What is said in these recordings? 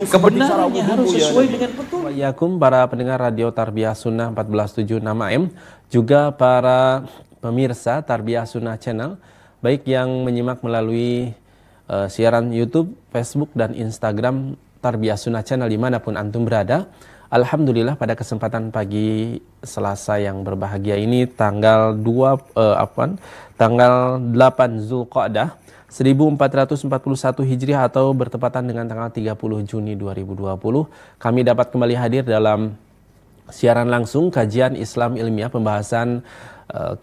Kebenarannya harus sesuai ya, dengan petunjuk. Wa'alaikum para pendengar Radio Tarbiyah Sunnah 1476 m juga para pemirsa Tarbiyah Sunnah Channel, baik yang menyimak melalui uh, siaran YouTube, Facebook, dan Instagram Tarbiyah Sunnah Channel dimanapun Antum berada. Alhamdulillah pada kesempatan pagi Selasa yang berbahagia ini tanggal 2 uh, apa, tanggal 8 Zulqa'dah 1441 Hijriah atau bertepatan dengan tanggal 30 Juni 2020. Kami dapat kembali hadir dalam siaran langsung kajian Islam ilmiah pembahasan uh,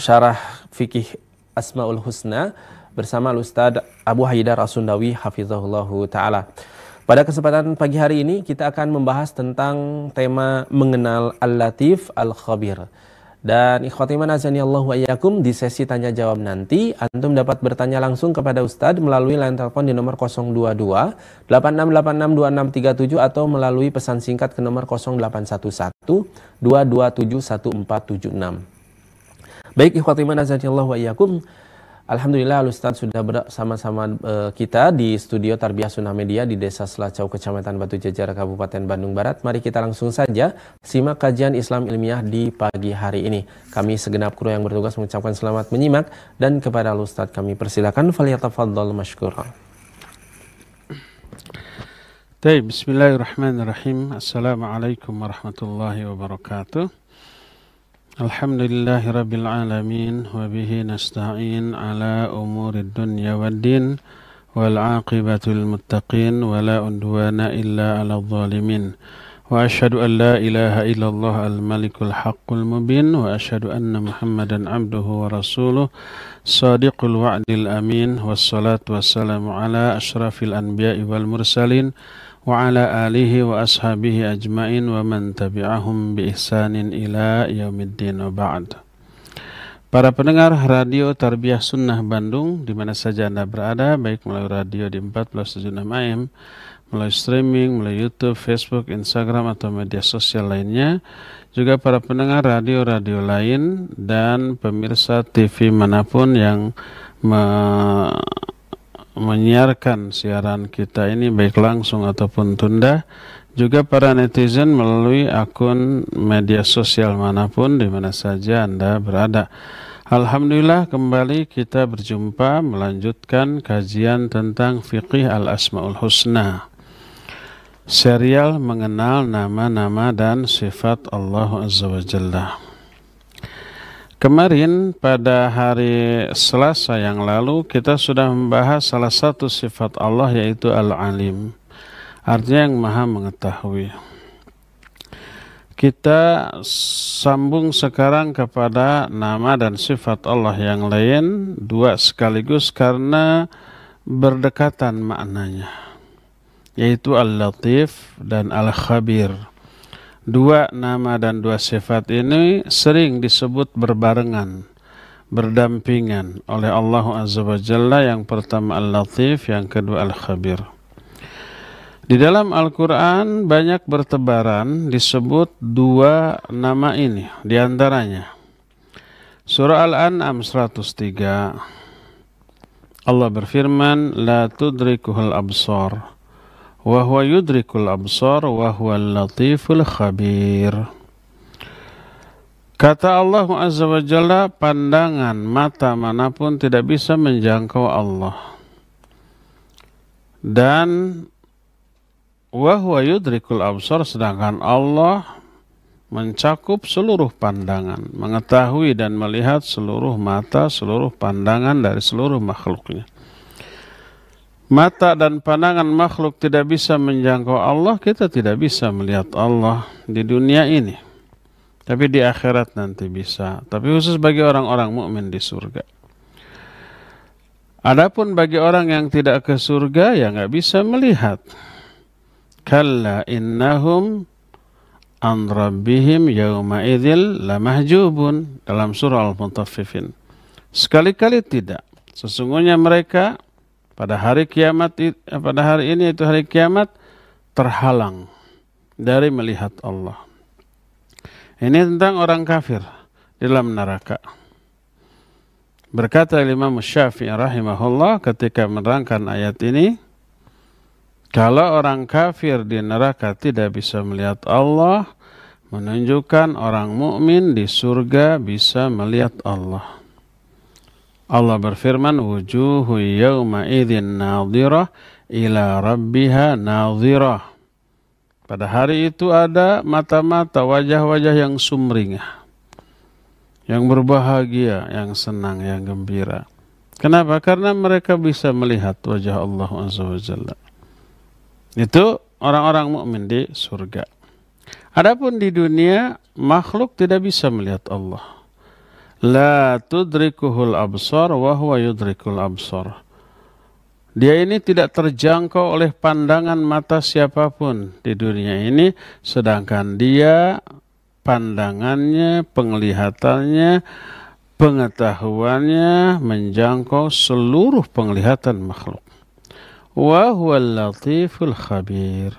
syarah fikih Asmaul Husna bersama Ustaz Abu Haidar Asundawi hafizahullahu taala. Pada kesempatan pagi hari ini kita akan membahas tentang tema mengenal Al-Latif Al-Khabir. al latif al khabir dan ikhwatiman azani Allah wa yakum di sesi tanya jawab nanti antum dapat bertanya langsung kepada Ustadz melalui line telepon di nomor 022 86862637 atau melalui pesan singkat ke nomor 0811 2271476. Baik ikhwatiman azani Allah wa yakum Alhamdulillah Alustad sudah bersama-sama uh, eh, kita di studio Tarbiyah Sunnah Media di Desa Selacau, Kecamatan Batu Jajar, Kabupaten Bandung Barat. Mari kita langsung saja simak kajian Islam ilmiah di pagi hari ini. Kami segenap kru yang bertugas mengucapkan selamat menyimak dan kepada Alustad kami persilakan faliyatafaddal masykurah. Baik, bismillahirrahmanirrahim. Assalamualaikum warahmatullahi wabarakatuh. الحمد لله رب العالمين وبه نستعين على أمور الدنيا والدين والعاقبة للمتقين ولا عدوان إلا على الظالمين وأشهد أن لا إله إلا الله الملك الحق المبين وأشهد أن محمدا عبده ورسوله صادق الوعد الأمين والصلاة والسلام على أشرف الأنبياء والمرسلين وعلى آله وأصحابه أجمعين ومن تبعهم بإحسان إلى يوم الدين وبعد Para pendengar Radio Tarbiyah Sunnah Bandung di mana saja Anda berada baik melalui radio di 1476 AM melalui streaming, melalui YouTube, Facebook, Instagram atau media sosial lainnya juga para pendengar radio-radio lain dan pemirsa TV manapun yang me menyiarkan siaran kita ini baik langsung ataupun tunda juga para netizen melalui akun media sosial manapun di mana saja Anda berada. Alhamdulillah kembali kita berjumpa melanjutkan kajian tentang fiqih al-asmaul husna. Serial mengenal nama-nama dan sifat Allah Azza wa Jalla. Kemarin pada hari Selasa yang lalu kita sudah membahas salah satu sifat Allah yaitu Al-Alim. Artinya yang maha mengetahui. Kita sambung sekarang kepada nama dan sifat Allah yang lain dua sekaligus karena berdekatan maknanya yaitu Al-Latif dan Al-Khabir. Dua nama dan dua sifat ini sering disebut berbarengan, berdampingan oleh Allah Azza wa Jalla yang pertama Al-Latif, yang kedua Al-Khabir. Di dalam Al-Quran banyak bertebaran disebut dua nama ini, Di antaranya Surah Al-An'am 103 Allah berfirman, La tudrikuhul absar wa huwa yudrikul absar wa huwa latiful khabir Kata Allah Azza wa Jalla, pandangan mata manapun tidak bisa menjangkau Allah. Dan huwa yudrikul absar sedangkan Allah mencakup seluruh pandangan, mengetahui dan melihat seluruh mata, seluruh pandangan dari seluruh makhluknya mata dan pandangan makhluk tidak bisa menjangkau Allah, kita tidak bisa melihat Allah di dunia ini. Tapi di akhirat nanti bisa. Tapi khusus bagi orang-orang mukmin di surga. Adapun bagi orang yang tidak ke surga ya nggak bisa melihat. Kalla innahum an rabbihim yauma idzil lamahjubun dalam surah Al-Mutaffifin. Sekali-kali tidak. Sesungguhnya mereka pada hari kiamat eh, pada hari ini itu hari kiamat terhalang dari melihat Allah. Ini tentang orang kafir di dalam neraka. Berkata Imam Syafi'i rahimahullah ketika menerangkan ayat ini, kalau orang kafir di neraka tidak bisa melihat Allah, menunjukkan orang mukmin di surga bisa melihat Allah. Allah berfirman wujuhu yawma idzin nadhirah ila rabbiha nadhirah. Pada hari itu ada mata-mata wajah-wajah yang sumringah. Yang berbahagia, yang senang, yang gembira. Kenapa? Karena mereka bisa melihat wajah Allah Azza Itu orang-orang mukmin di surga. Adapun di dunia makhluk tidak bisa melihat Allah la tudrikuhul absar wa huwa yudrikul absar. Dia ini tidak terjangkau oleh pandangan mata siapapun di dunia ini, sedangkan dia pandangannya, penglihatannya, pengetahuannya menjangkau seluruh penglihatan makhluk. Wa latiful khabir.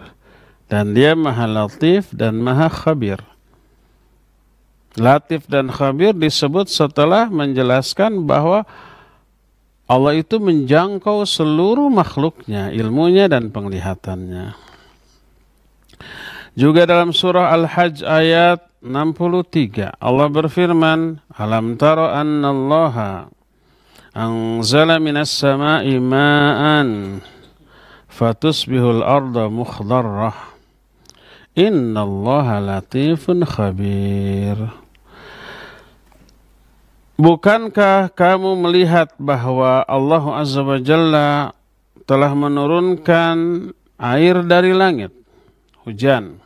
Dan dia maha latif dan maha khabir. Latif dan Khabir disebut setelah menjelaskan bahwa Allah itu menjangkau seluruh makhluknya, ilmunya dan penglihatannya. Juga dalam surah Al-Hajj ayat 63 Allah berfirman Alam anna allaha anzala minas sama'i ma'an fatusbihul arda mukhdarrah allaha latifun khabir Bukankah kamu melihat bahwa Allah Azza wa Jalla telah menurunkan air dari langit, hujan.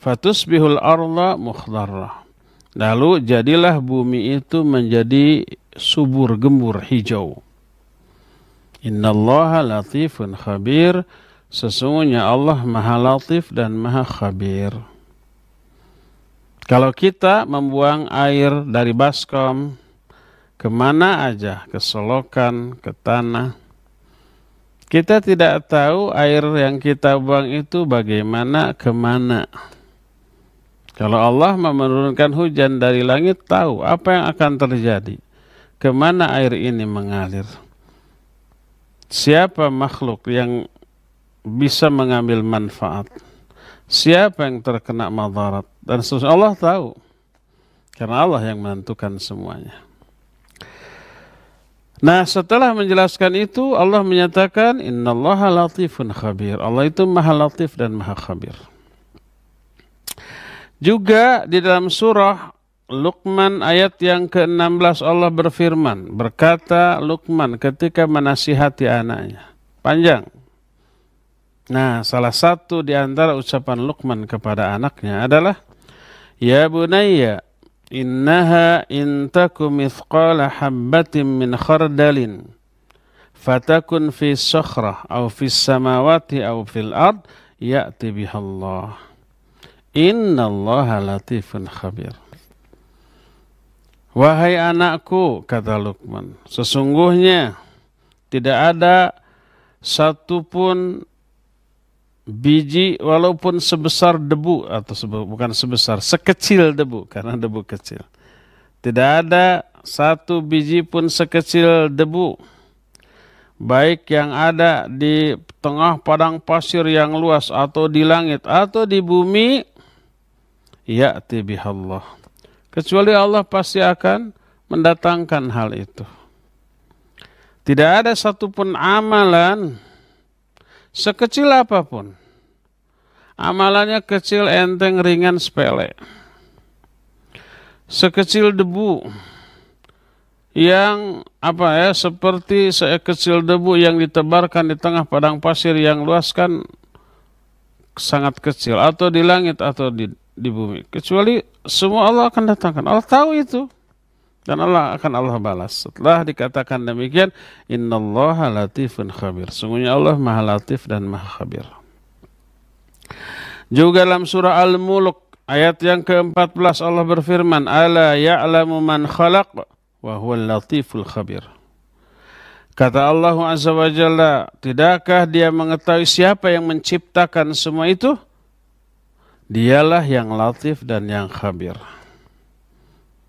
Fatusbihul arda mukhdarrah. Lalu jadilah bumi itu menjadi subur gembur hijau. Innallaha latifun khabir. Sesungguhnya Allah Maha Latif dan Maha Khabir. Kalau kita membuang air dari baskom kemana aja, ke selokan, ke tanah, kita tidak tahu air yang kita buang itu bagaimana kemana. Kalau Allah menurunkan hujan dari langit, tahu apa yang akan terjadi, kemana air ini mengalir. Siapa makhluk yang bisa mengambil manfaat? siapa yang terkena madarat dan seterusnya Allah tahu karena Allah yang menentukan semuanya. Nah setelah menjelaskan itu Allah menyatakan Allah latifun khabir. Allah itu maha latif dan maha khabir. Juga di dalam surah Luqman ayat yang ke-16 Allah berfirman berkata Luqman ketika menasihati anaknya. Panjang Nah, salah satu di antara ucapan Luqman kepada anaknya adalah Ya bunayya innaha intaku mithqala habbatin min khardalin fatakun fi sakhrah aw fi samawati aw fil ard ya'ti biha Allah. Innallaha latifun khabir. Wahai anakku, kata Luqman, sesungguhnya tidak ada satupun biji walaupun sebesar debu atau sebe, bukan sebesar sekecil debu karena debu kecil tidak ada satu biji pun sekecil debu baik yang ada di tengah padang pasir yang luas atau di langit atau di bumi ya tibi Allah kecuali Allah pasti akan mendatangkan hal itu tidak ada satupun amalan Sekecil apapun. Amalannya kecil, enteng, ringan, sepele. Sekecil debu yang apa ya seperti sekecil debu yang ditebarkan di tengah padang pasir yang luas kan sangat kecil atau di langit atau di, di bumi kecuali semua Allah akan datangkan Allah tahu itu dan Allah akan Allah balas. Setelah dikatakan demikian, innallaha latifun khabir. Sungguhnya Allah Maha Latif dan Maha Khabir. Juga dalam surah Al-Mulk ayat yang ke-14 Allah berfirman, "Ala ya'lamu man khalaq wa huwal latiful khabir." Kata Allah Azza wa Jalla, "Tidakkah Dia mengetahui siapa yang menciptakan semua itu? Dialah yang latif dan yang khabir."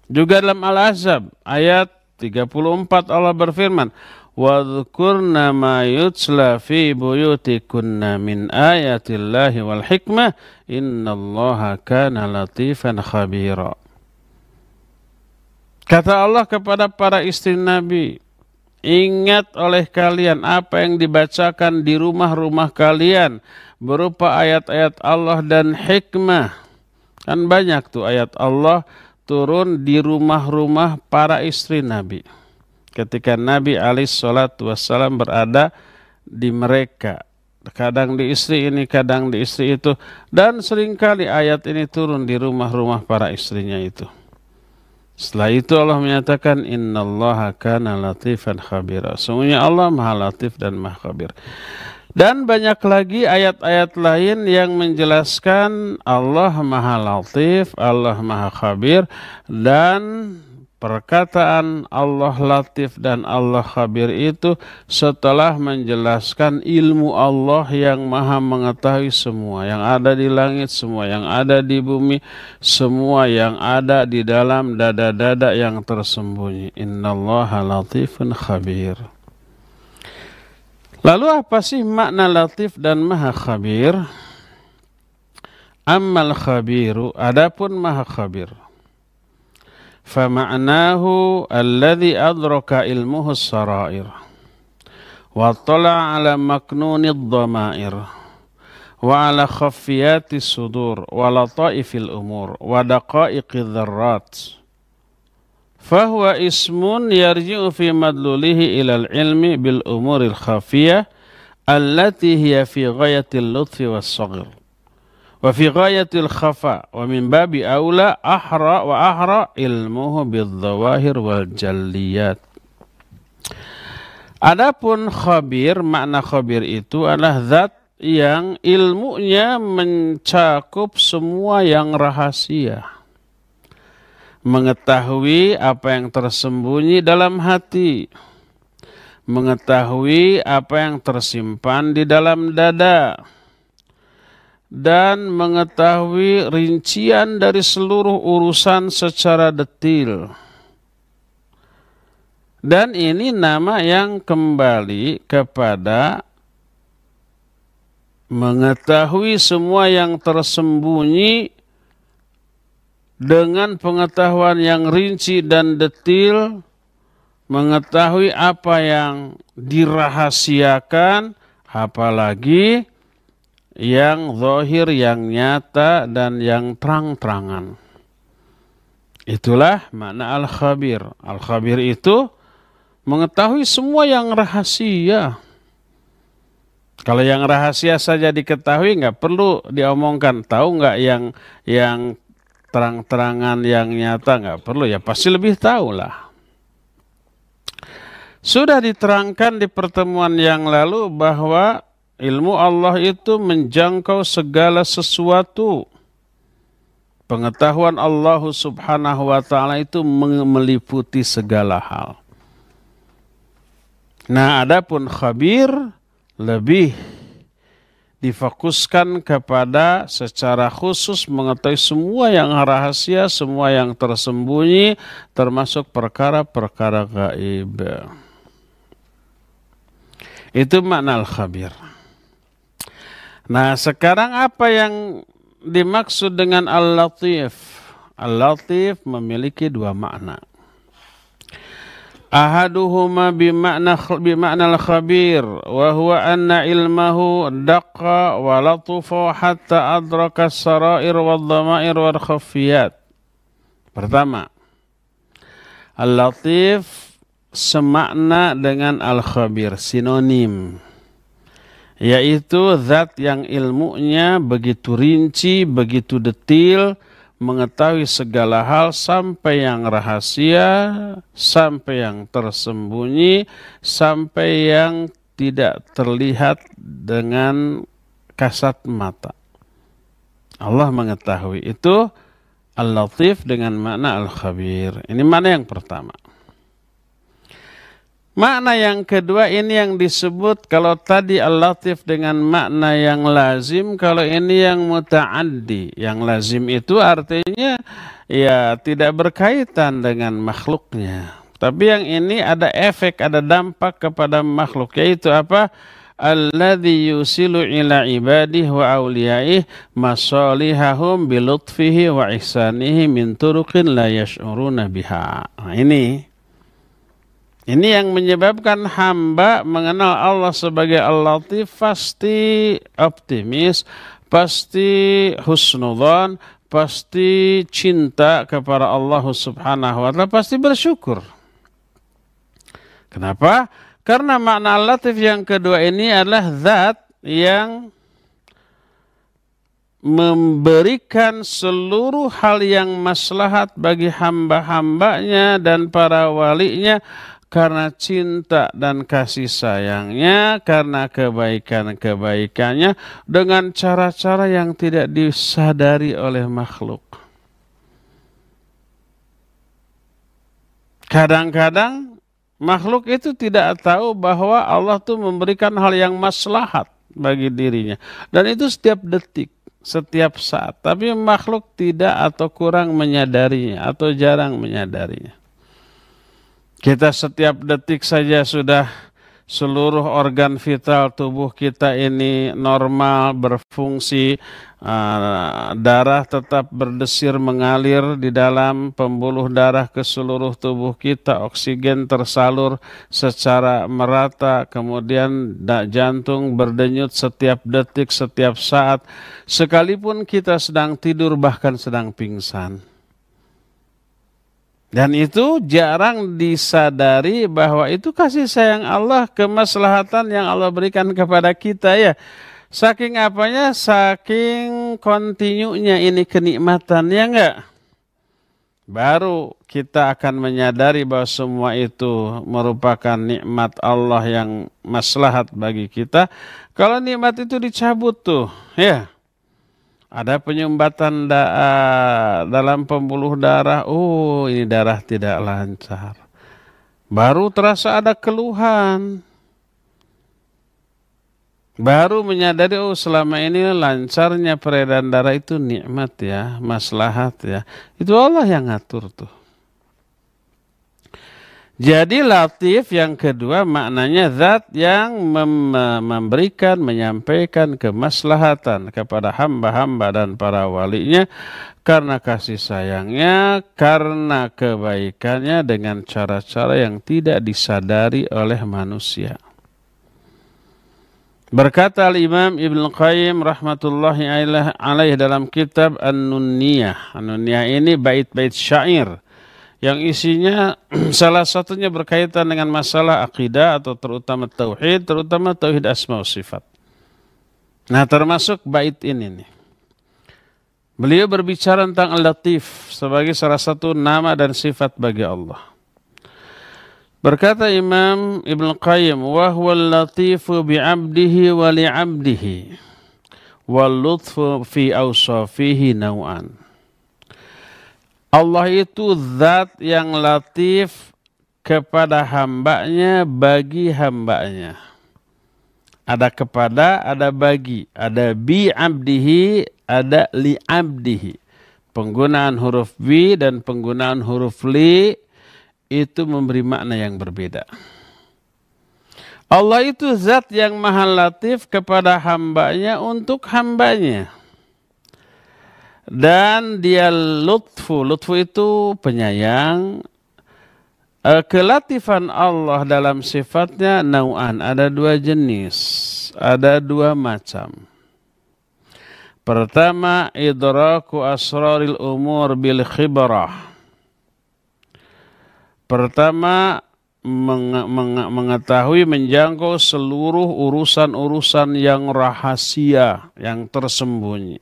Juga dalam Al-Ahzab ayat 34 Allah berfirman, "Wadhkurna ma yutla fi buyutikunna min ayatillahi wal hikmah, innallaha kana latifan khabira." Kata Allah kepada para istri Nabi, Ingat oleh kalian apa yang dibacakan di rumah-rumah kalian berupa ayat-ayat Allah dan hikmah. Kan banyak tuh ayat Allah turun di rumah-rumah para istri Nabi. Ketika Nabi alaih salatu wassalam berada di mereka. Kadang di istri ini, kadang di istri itu. Dan seringkali ayat ini turun di rumah-rumah para istrinya itu. Setelah itu Allah menyatakan innallaha kana latifan khabira. Sungguhnya Allah Maha Latif dan Maha Khabir. Dan banyak lagi ayat-ayat lain yang menjelaskan Allah Maha Latif, Allah Maha Khabir, dan perkataan Allah Latif dan Allah Khabir itu setelah menjelaskan ilmu Allah yang Maha Mengetahui semua yang ada di langit, semua yang ada di bumi, semua yang ada di dalam dada-dada yang tersembunyi. Innallaha Latifun Khabir. Lalu apa sih makna latif dan maha khabir? Ammal khabiru, adapun maha khabir. Fama'nahu alladhi adraka ilmuhu sarair. Wa tala ala maknuni dhamair. Wa ala khafiyati sudur, wa lataifil umur, wa daqaiqi dharrat. Fahuwa ismun yarji'u fi madlulihi ilal ilmi bil umuril khafiyah allati hiya fi ghayatil lutfi was saghir Wa fi ghayatil khafa wa min babi aula ahra wa ahra ilmuhu bil zawahir wal jalliyat. Adapun khabir, makna khabir itu adalah zat yang ilmunya mencakup semua yang rahasia mengetahui apa yang tersembunyi dalam hati, mengetahui apa yang tersimpan di dalam dada, dan mengetahui rincian dari seluruh urusan secara detil. Dan ini nama yang kembali kepada mengetahui semua yang tersembunyi dengan pengetahuan yang rinci dan detil mengetahui apa yang dirahasiakan apalagi yang zohir, yang nyata dan yang terang-terangan itulah makna al-khabir al-khabir itu mengetahui semua yang rahasia kalau yang rahasia saja diketahui nggak perlu diomongkan tahu nggak yang yang terang-terangan yang nyata nggak perlu ya pasti lebih tahu lah. Sudah diterangkan di pertemuan yang lalu bahwa ilmu Allah itu menjangkau segala sesuatu. Pengetahuan Allah Subhanahu wa taala itu meliputi segala hal. Nah, adapun khabir lebih difokuskan kepada secara khusus mengetahui semua yang rahasia, semua yang tersembunyi, termasuk perkara-perkara gaib. Itu makna al-khabir. Nah, sekarang apa yang dimaksud dengan al-latif? Al-latif memiliki dua makna ahaduhuma bimakna bimakna al-khabir wa huwa anna ilmahu daqqa wa latufa hatta adraka sarair wa dhamair wal khafiyat pertama al-latif semakna dengan al-khabir sinonim yaitu zat yang ilmunya begitu rinci begitu detil mengetahui segala hal sampai yang rahasia, sampai yang tersembunyi, sampai yang tidak terlihat dengan kasat mata. Allah mengetahui itu Al-Latif dengan makna Al-Khabir. Ini mana yang pertama? Makna yang kedua ini yang disebut kalau tadi al-latif dengan makna yang lazim, kalau ini yang muta'addi. Yang lazim itu artinya ya tidak berkaitan dengan makhluknya. Tapi yang ini ada efek, ada dampak kepada makhluk, yaitu apa? alladhi yusilu ila ibadih wa awliyaih masalihahum bilutfihi wa ihsanihi min turuqin la yash'uruna biha. Nah, ini ini yang menyebabkan hamba mengenal Allah sebagai Al-Latif pasti optimis, pasti husnudhan, pasti cinta kepada Allah Subhanahu wa taala, pasti bersyukur. Kenapa? Karena makna latif yang kedua ini adalah zat yang memberikan seluruh hal yang maslahat bagi hamba-hambanya dan para walinya karena cinta dan kasih sayangnya, karena kebaikan-kebaikannya, dengan cara-cara yang tidak disadari oleh makhluk. Kadang-kadang makhluk itu tidak tahu bahwa Allah tuh memberikan hal yang maslahat bagi dirinya. Dan itu setiap detik, setiap saat. Tapi makhluk tidak atau kurang menyadarinya atau jarang menyadarinya. Kita setiap detik saja sudah seluruh organ vital tubuh kita ini normal, berfungsi, ah, darah tetap berdesir mengalir di dalam pembuluh darah ke seluruh tubuh kita, oksigen tersalur secara merata, kemudian jantung berdenyut setiap detik, setiap saat, sekalipun kita sedang tidur bahkan sedang pingsan. Dan itu jarang disadari bahwa itu kasih sayang Allah kemaslahatan yang Allah berikan kepada kita ya. Saking apanya, saking kontinunya ini kenikmatan ya enggak? Baru kita akan menyadari bahwa semua itu merupakan nikmat Allah yang maslahat bagi kita. Kalau nikmat itu dicabut tuh, ya. Ada penyumbatan da dalam pembuluh darah. Oh, ini darah tidak lancar. Baru terasa ada keluhan. Baru menyadari, oh selama ini lancarnya peredaran darah itu nikmat ya, maslahat ya. Itu Allah yang ngatur tuh. Jadi latif yang kedua maknanya zat yang mem memberikan, menyampaikan kemaslahatan kepada hamba-hamba dan para walinya karena kasih sayangnya, karena kebaikannya dengan cara-cara yang tidak disadari oleh manusia. Berkata Al-Imam Ibn Qayyim rahmatullahi alaih dalam kitab An-Nunniyah. An-Nunniyah ini bait-bait syair yang isinya salah satunya berkaitan dengan masalah akidah atau terutama tauhid, terutama tauhid asma sifat. Nah, termasuk bait ini nih. Beliau berbicara tentang Al-Latif sebagai salah satu nama dan sifat bagi Allah. Berkata Imam Ibn Qayyim, "Wa huwa al-latifu bi wa wal lutfu fi awsafihi naw'an." Allah itu zat yang latif kepada hambanya bagi hambanya. Ada kepada, ada bagi. Ada bi abdihi, ada li abdihi. Penggunaan huruf bi dan penggunaan huruf li itu memberi makna yang berbeda. Allah itu zat yang maha latif kepada hambanya untuk hambanya dan dia lutfu lutfu itu penyayang eh, kelatifan Allah dalam sifatnya nau'an ada dua jenis ada dua macam pertama idraku asraril umur bil khibrah pertama meng, meng, mengetahui menjangkau seluruh urusan-urusan yang rahasia, yang tersembunyi.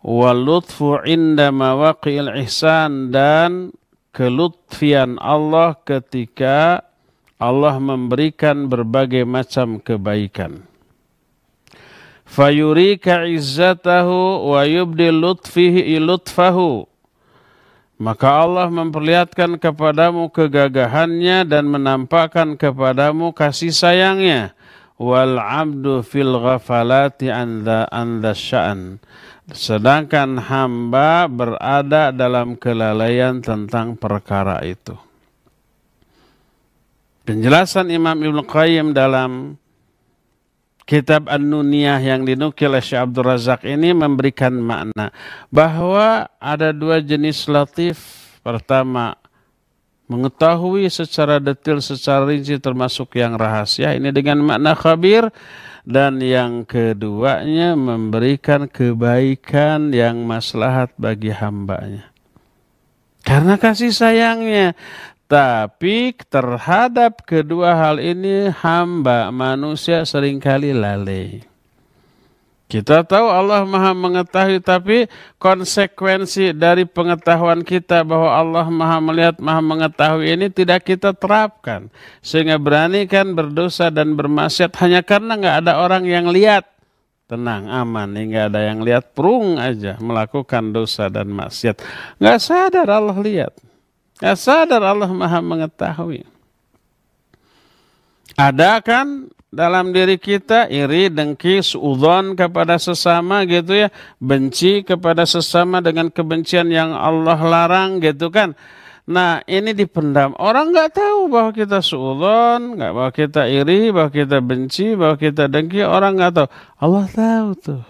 Walutfu inda mawaqi'il ihsan dan kelutfian Allah ketika Allah memberikan berbagai macam kebaikan. Fayurika izzatahu wa yubdi lutfihi lutfahu. Maka Allah memperlihatkan kepadamu kegagahannya dan menampakkan kepadamu kasih sayangnya. Wal abdu fil ghafalati anda anda sya'an sedangkan hamba berada dalam kelalaian tentang perkara itu. Penjelasan Imam Ibn Qayyim dalam kitab An-Nuniyah yang dinukil oleh Syekh Abdul Razak ini memberikan makna bahwa ada dua jenis latif. Pertama, mengetahui secara detail, secara rinci termasuk yang rahasia ini dengan makna khabir dan yang keduanya memberikan kebaikan yang maslahat bagi hambanya. Karena kasih sayangnya, tapi terhadap kedua hal ini hamba manusia seringkali lalai. Kita tahu Allah maha mengetahui, tapi konsekuensi dari pengetahuan kita bahwa Allah maha melihat, maha mengetahui ini tidak kita terapkan. Sehingga berani kan berdosa dan bermaksiat hanya karena nggak ada orang yang lihat. Tenang, aman, hingga ada yang lihat, perung aja melakukan dosa dan maksiat. Nggak sadar Allah lihat, nggak sadar Allah maha mengetahui. Ada kan dalam diri kita iri, dengki, suudon kepada sesama gitu ya, benci kepada sesama dengan kebencian yang Allah larang gitu kan. Nah ini dipendam. Orang nggak tahu bahwa kita suudon, nggak bahwa kita iri, bahwa kita benci, bahwa kita dengki. Orang nggak tahu. Allah tahu tuh.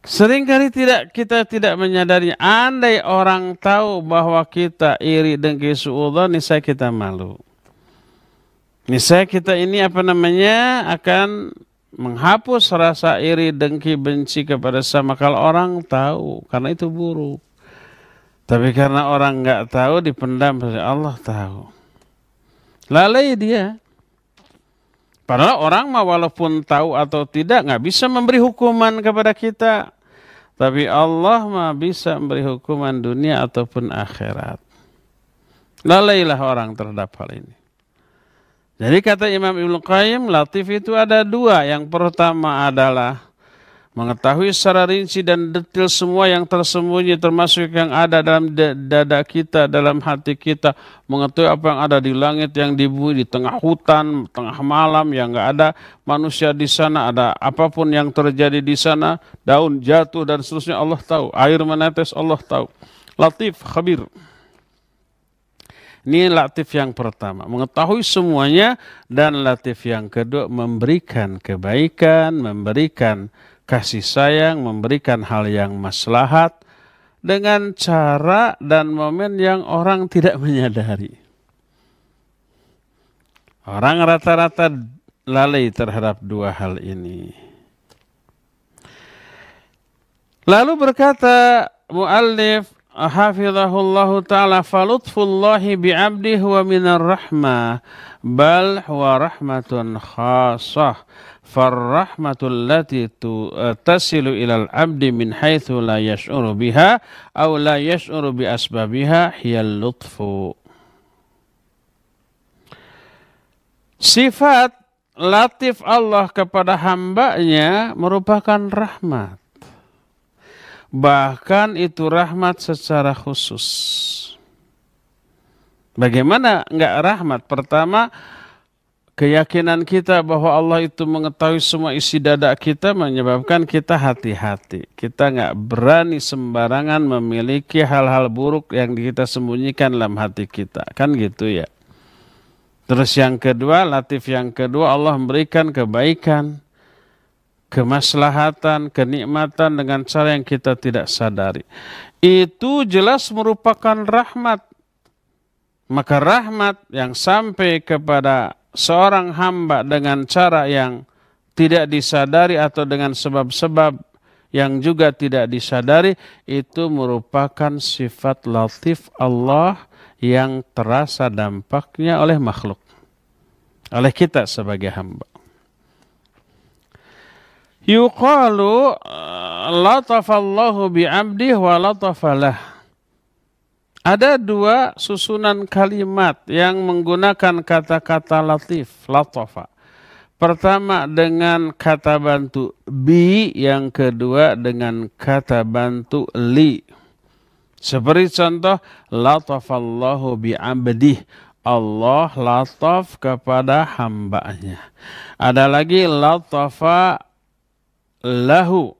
Seringkali tidak kita tidak menyadarinya. Andai orang tahu bahwa kita iri dengki suudon, saya kita malu. Niscaya kita ini apa namanya akan menghapus rasa iri, dengki, benci kepada sama kalau orang tahu karena itu buruk. Tapi karena orang nggak tahu dipendam, Allah tahu. Lalai dia. Padahal orang mah walaupun tahu atau tidak nggak bisa memberi hukuman kepada kita. Tapi Allah mah bisa memberi hukuman dunia ataupun akhirat. Lalailah orang terhadap hal ini. Jadi kata Imam Ibnu Qayyim, latif itu ada dua. Yang pertama adalah mengetahui secara rinci dan detil semua yang tersembunyi termasuk yang ada dalam dada kita, dalam hati kita, mengetahui apa yang ada di langit, yang di bumi, di tengah hutan, tengah malam yang nggak ada manusia di sana, ada apapun yang terjadi di sana, daun jatuh dan seterusnya Allah tahu, air menetes Allah tahu. Latif, khabir. Ini latif yang pertama, mengetahui semuanya dan latif yang kedua memberikan kebaikan, memberikan kasih sayang, memberikan hal yang maslahat dengan cara dan momen yang orang tidak menyadari. Orang rata-rata lalai terhadap dua hal ini. Lalu berkata muallif hafizahullahu taala falutfullahi bi'abdih wa minar rahmah bal huwa rahmatun khasah farrahmatul lati tu eh, tasilu ilal abdi min haithu la yash'uru biha aw la yash'uru bi asbabiha hiyal lutfu Sifat latif Allah kepada hambanya merupakan rahmat bahkan itu rahmat secara khusus. Bagaimana enggak rahmat? Pertama, keyakinan kita bahwa Allah itu mengetahui semua isi dada kita menyebabkan kita hati-hati. Kita enggak berani sembarangan memiliki hal-hal buruk yang kita sembunyikan dalam hati kita. Kan gitu ya. Terus yang kedua, latif yang kedua Allah memberikan kebaikan kemaslahatan, kenikmatan dengan cara yang kita tidak sadari. Itu jelas merupakan rahmat. Maka rahmat yang sampai kepada seorang hamba dengan cara yang tidak disadari atau dengan sebab-sebab yang juga tidak disadari itu merupakan sifat latif Allah yang terasa dampaknya oleh makhluk oleh kita sebagai hamba yuqalu latafallahu bi'abdih wa latafalah. Ada dua susunan kalimat yang menggunakan kata-kata latif, latofa. Pertama dengan kata bantu bi, yang kedua dengan kata bantu li. Seperti contoh, latafallahu bi'abdih. Allah lataf kepada hambanya. Ada lagi latafa lahu.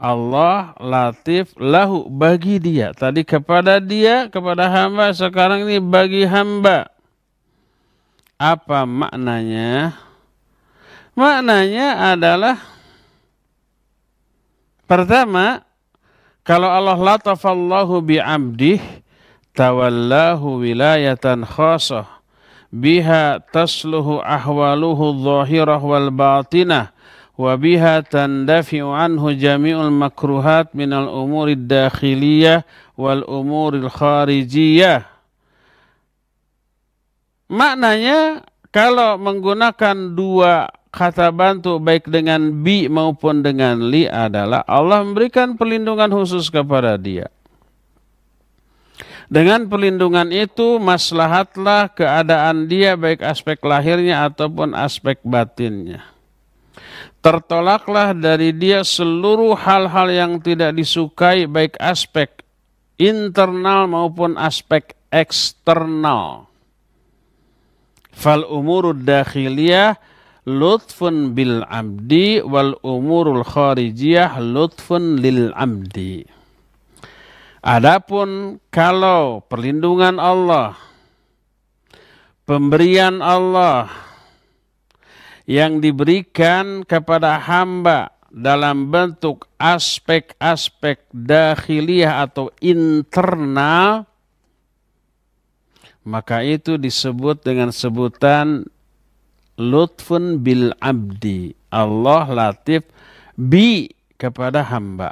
Allah latif lahu bagi dia. Tadi kepada dia, kepada hamba, sekarang ini bagi hamba. Apa maknanya? Maknanya adalah pertama kalau Allah latafallahu bi abdih tawallahu wilayatan khasah biha tasluhu ahwaluhu zahirah wal batinah وبها تندفع عنه جميع المكروهات من الأمور الداخلية والأمور الخارجية maknanya kalau menggunakan dua kata bantu baik dengan bi maupun dengan li adalah Allah memberikan perlindungan khusus kepada dia dengan perlindungan itu maslahatlah keadaan dia baik aspek lahirnya ataupun aspek batinnya. Tertolaklah dari dia seluruh hal-hal yang tidak disukai baik aspek internal maupun aspek eksternal. Fal umurud dakhiliyah lutfun bil abdi wal umurul kharijiyah lutfun lil abdi. Adapun kalau perlindungan Allah, pemberian Allah, yang diberikan kepada hamba dalam bentuk aspek-aspek dahiliah atau internal maka itu disebut dengan sebutan lutfun bil abdi Allah latif bi kepada hamba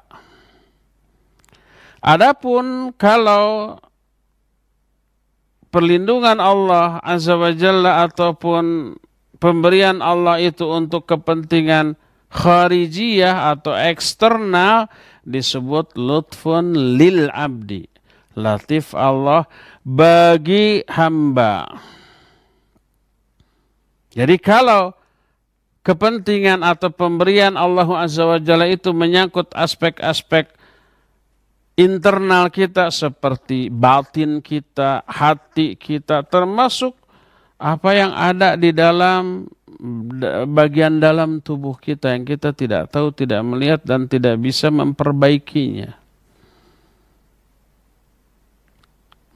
Adapun kalau perlindungan Allah azza wa jalla ataupun pemberian Allah itu untuk kepentingan kharijiyah atau eksternal disebut lutfun lil abdi. Latif Allah bagi hamba. Jadi kalau kepentingan atau pemberian Allah Azza wa Jalla itu menyangkut aspek-aspek internal kita seperti batin kita, hati kita termasuk apa yang ada di dalam bagian dalam tubuh kita yang kita tidak tahu, tidak melihat dan tidak bisa memperbaikinya.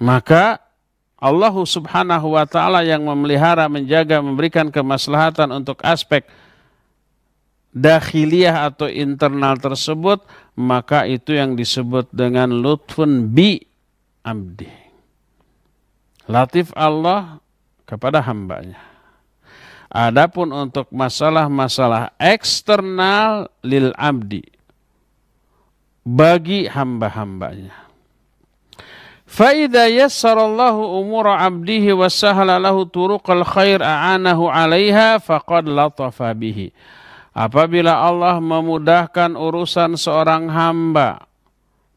Maka Allah Subhanahu wa taala yang memelihara, menjaga, memberikan kemaslahatan untuk aspek dakhiliyah atau internal tersebut, maka itu yang disebut dengan lutfun bi abdi. Latif Allah kepada hambanya. Adapun untuk masalah-masalah eksternal lil abdi bagi hamba-hambanya. Faida yassarallahu umura abdihi wa sahala lahu turuqal khair a'anahu 'alaiha faqad latafa bihi. Apabila Allah memudahkan urusan seorang hamba,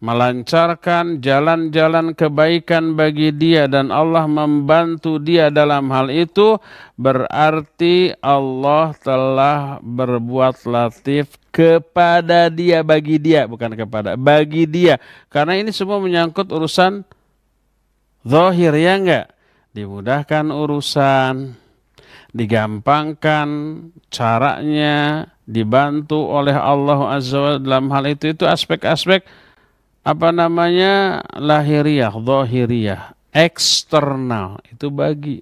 melancarkan jalan-jalan kebaikan bagi dia dan Allah membantu dia dalam hal itu berarti Allah telah berbuat latif kepada dia bagi dia bukan kepada bagi dia karena ini semua menyangkut urusan zahir ya enggak dimudahkan urusan digampangkan caranya dibantu oleh Allah Azza wa dalam hal itu itu aspek-aspek apa namanya lahiriah, zahiriah, eksternal itu bagi.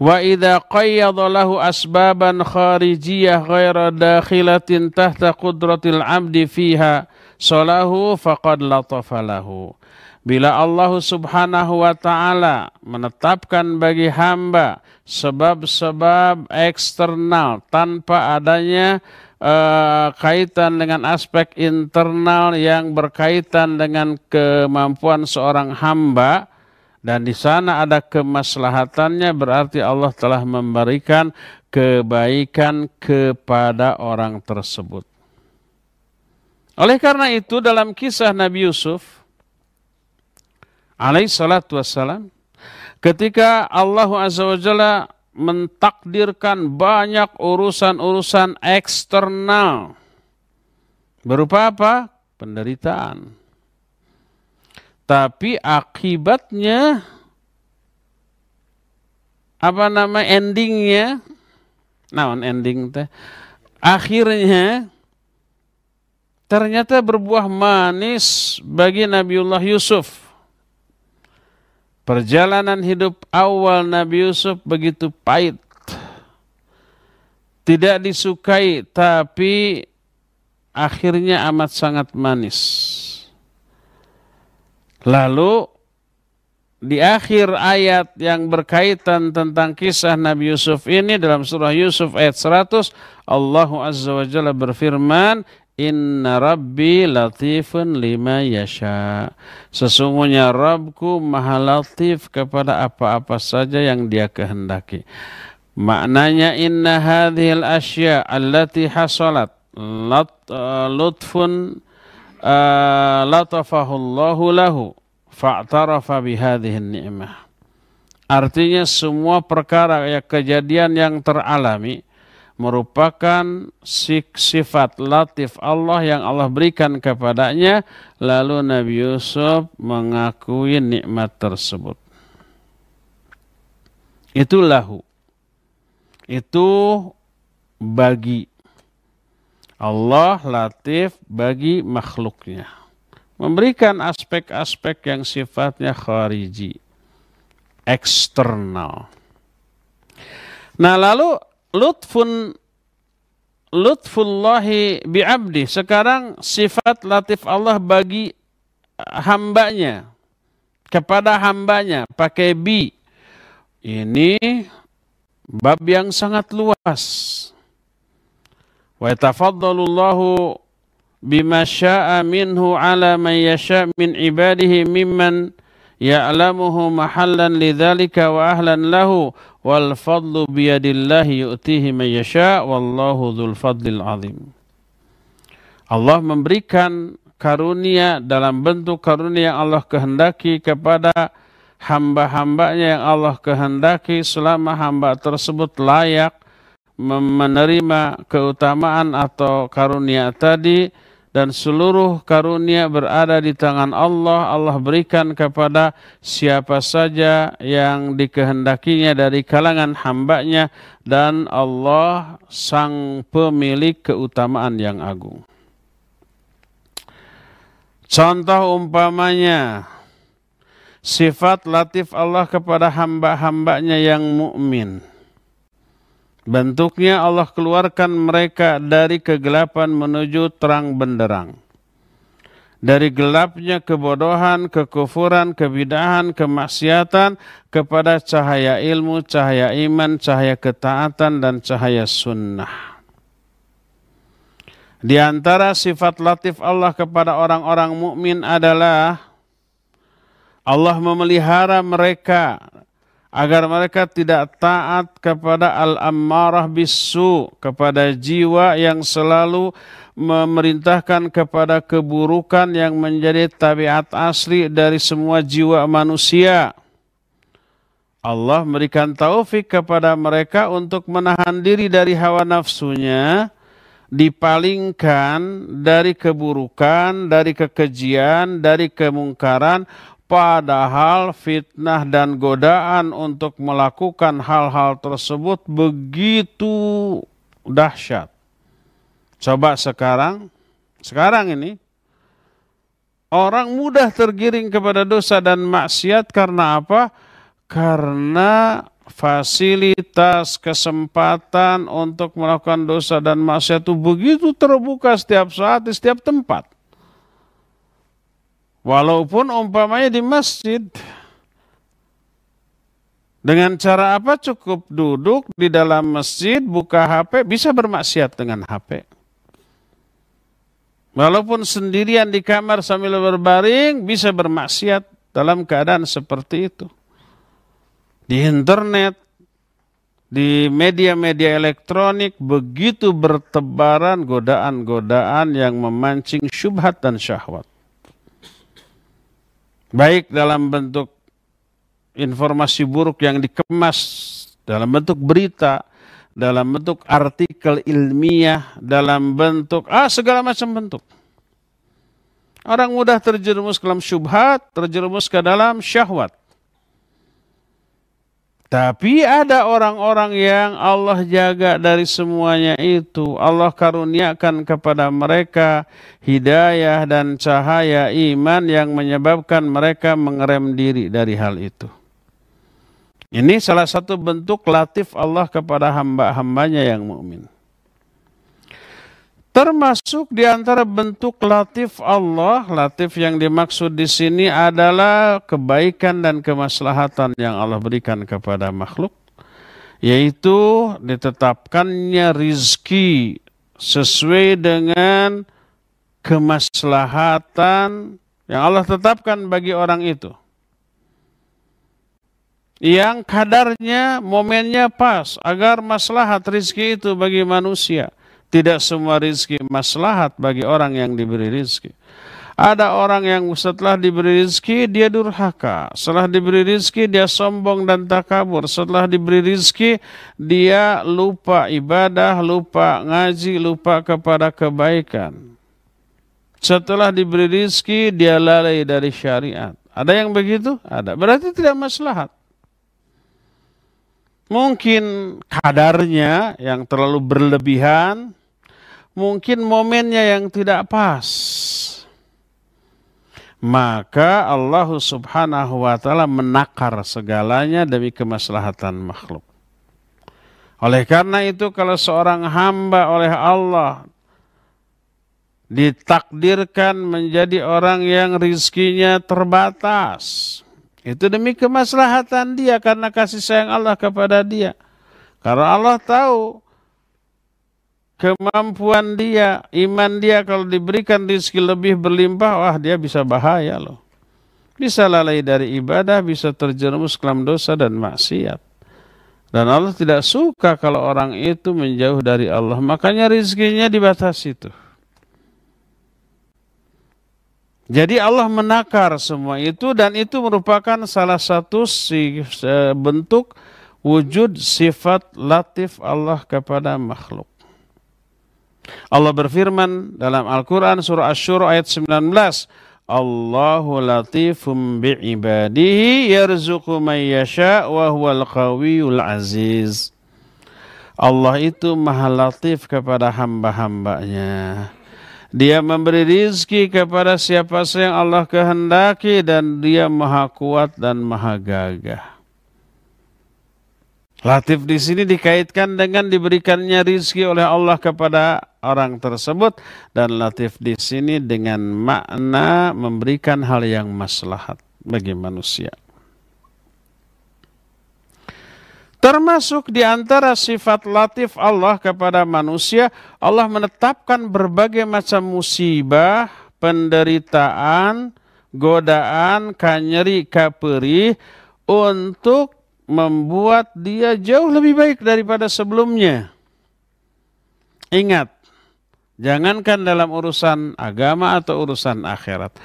Wa idza qayyada lahu asbaban kharijiyah ghaira dakhilatin tahta qudratil 'abdi fiha salahu faqad latafalahu. Bila Allah Subhanahu wa taala menetapkan bagi hamba sebab-sebab eksternal tanpa adanya uh, kaitan dengan aspek internal yang berkaitan dengan kemampuan seorang hamba dan di sana ada kemaslahatannya berarti Allah telah memberikan kebaikan kepada orang tersebut. Oleh karena itu dalam kisah Nabi Yusuf alaihi salatu wassalam ketika Allah Azza wa mentakdirkan banyak urusan-urusan eksternal. Berupa apa? Penderitaan. Tapi akibatnya apa nama endingnya? Nah, ending teh? Akhirnya ternyata berbuah manis bagi Nabiullah Yusuf Perjalanan hidup awal Nabi Yusuf begitu pahit. Tidak disukai tapi akhirnya amat sangat manis. Lalu di akhir ayat yang berkaitan tentang kisah Nabi Yusuf ini dalam surah Yusuf ayat 100 Allah Azza wa Jalla berfirman Inna Rabbi latifun lima yasha. Sesungguhnya Rabbku maha latif kepada apa-apa saja yang dia kehendaki. Maknanya inna hadhil asya allati hasalat lat, uh, lutfun uh, latafahullahu lahu fa'tarafa bihadhihin ni'mah. Artinya semua perkara ya, kejadian yang teralami merupakan sifat latif Allah yang Allah berikan kepadanya lalu Nabi Yusuf mengakui nikmat tersebut itu lahu itu bagi Allah latif bagi makhluknya memberikan aspek-aspek yang sifatnya khariji eksternal nah lalu lutfun lutfullahi bi'abdi. Sekarang sifat latif Allah bagi hambanya. Kepada hambanya. Pakai bi. Ini bab yang sangat luas. Wa tafaddalullahu bima syaa minhu ala man yasha min ibadihi mimman ya'lamuhu mahallan lidzalika wa ahlan lahu wal fadlu biyadillahi yu'tihi man yasha wallahu dzul fadlil azim. Allah memberikan karunia dalam bentuk karunia yang Allah kehendaki kepada hamba-hambanya yang Allah kehendaki selama hamba tersebut layak menerima keutamaan atau karunia tadi dan seluruh karunia berada di tangan Allah. Allah berikan kepada siapa saja yang dikehendakinya dari kalangan hambanya dan Allah sang pemilik keutamaan yang agung. Contoh umpamanya, sifat latif Allah kepada hamba-hambanya yang mukmin. Bentuknya Allah keluarkan mereka dari kegelapan menuju terang benderang. Dari gelapnya kebodohan, kekufuran, kebidahan, kemaksiatan kepada cahaya ilmu, cahaya iman, cahaya ketaatan, dan cahaya sunnah. Di antara sifat latif Allah kepada orang-orang mukmin adalah Allah memelihara mereka agar mereka tidak taat kepada al-ammarah bisu, kepada jiwa yang selalu memerintahkan kepada keburukan yang menjadi tabiat asli dari semua jiwa manusia. Allah memberikan taufik kepada mereka untuk menahan diri dari hawa nafsunya, dipalingkan dari keburukan, dari kekejian, dari kemungkaran Padahal fitnah dan godaan untuk melakukan hal-hal tersebut begitu dahsyat. Coba sekarang, sekarang ini orang mudah tergiring kepada dosa dan maksiat karena apa? Karena fasilitas kesempatan untuk melakukan dosa dan maksiat itu begitu terbuka setiap saat di setiap tempat. Walaupun umpamanya di masjid, dengan cara apa cukup duduk di dalam masjid, buka HP, bisa bermaksiat dengan HP. Walaupun sendirian di kamar sambil berbaring, bisa bermaksiat dalam keadaan seperti itu. Di internet, di media-media elektronik, begitu bertebaran godaan-godaan yang memancing syubhat dan syahwat baik dalam bentuk informasi buruk yang dikemas dalam bentuk berita, dalam bentuk artikel ilmiah, dalam bentuk ah segala macam bentuk. Orang mudah terjerumus ke dalam syubhat, terjerumus ke dalam syahwat. Tapi ada orang-orang yang Allah jaga dari semuanya itu. Allah karuniakan kepada mereka hidayah dan cahaya iman yang menyebabkan mereka mengerem diri dari hal itu. Ini salah satu bentuk latif Allah kepada hamba-hambanya yang mukmin. Termasuk di antara bentuk latif Allah, latif yang dimaksud di sini adalah kebaikan dan kemaslahatan yang Allah berikan kepada makhluk, yaitu ditetapkannya rizki sesuai dengan kemaslahatan yang Allah tetapkan bagi orang itu. Yang kadarnya, momennya pas agar maslahat rizki itu bagi manusia – tidak semua rizki maslahat bagi orang yang diberi rizki. Ada orang yang setelah diberi rizki dia durhaka. Setelah diberi rizki dia sombong dan takabur. Setelah diberi rizki dia lupa ibadah, lupa ngaji, lupa kepada kebaikan. Setelah diberi rizki dia lalai dari syariat. Ada yang begitu? Ada. Berarti tidak maslahat. Mungkin kadarnya yang terlalu berlebihan mungkin momennya yang tidak pas. Maka Allah Subhanahu wa taala menakar segalanya demi kemaslahatan makhluk. Oleh karena itu kalau seorang hamba oleh Allah ditakdirkan menjadi orang yang rizkinya terbatas. Itu demi kemaslahatan dia karena kasih sayang Allah kepada dia. Karena Allah tahu kemampuan dia, iman dia kalau diberikan rezeki lebih berlimpah, wah dia bisa bahaya loh. Bisa lalai dari ibadah, bisa terjerumus dalam dosa dan maksiat. Dan Allah tidak suka kalau orang itu menjauh dari Allah. Makanya rezekinya dibatasi itu. Jadi Allah menakar semua itu dan itu merupakan salah satu eh, bentuk wujud sifat latif Allah kepada makhluk. Allah berfirman dalam Al-Quran surah Ash-Shura ayat 19. Allahu latifum bi'ibadihi yarzuqu man yasha wa huwal qawiyul aziz. Allah itu maha latif kepada hamba-hambanya. Dia memberi rizki kepada siapa yang Allah kehendaki dan dia maha kuat dan maha gagah. Latif di sini dikaitkan dengan diberikannya rizki oleh Allah kepada orang tersebut dan latif di sini dengan makna memberikan hal yang maslahat bagi manusia. Termasuk di antara sifat latif Allah kepada manusia, Allah menetapkan berbagai macam musibah, penderitaan, godaan, kanyeri, kaperi untuk membuat dia jauh lebih baik daripada sebelumnya. Ingat, jangankan dalam urusan agama atau urusan akhirat.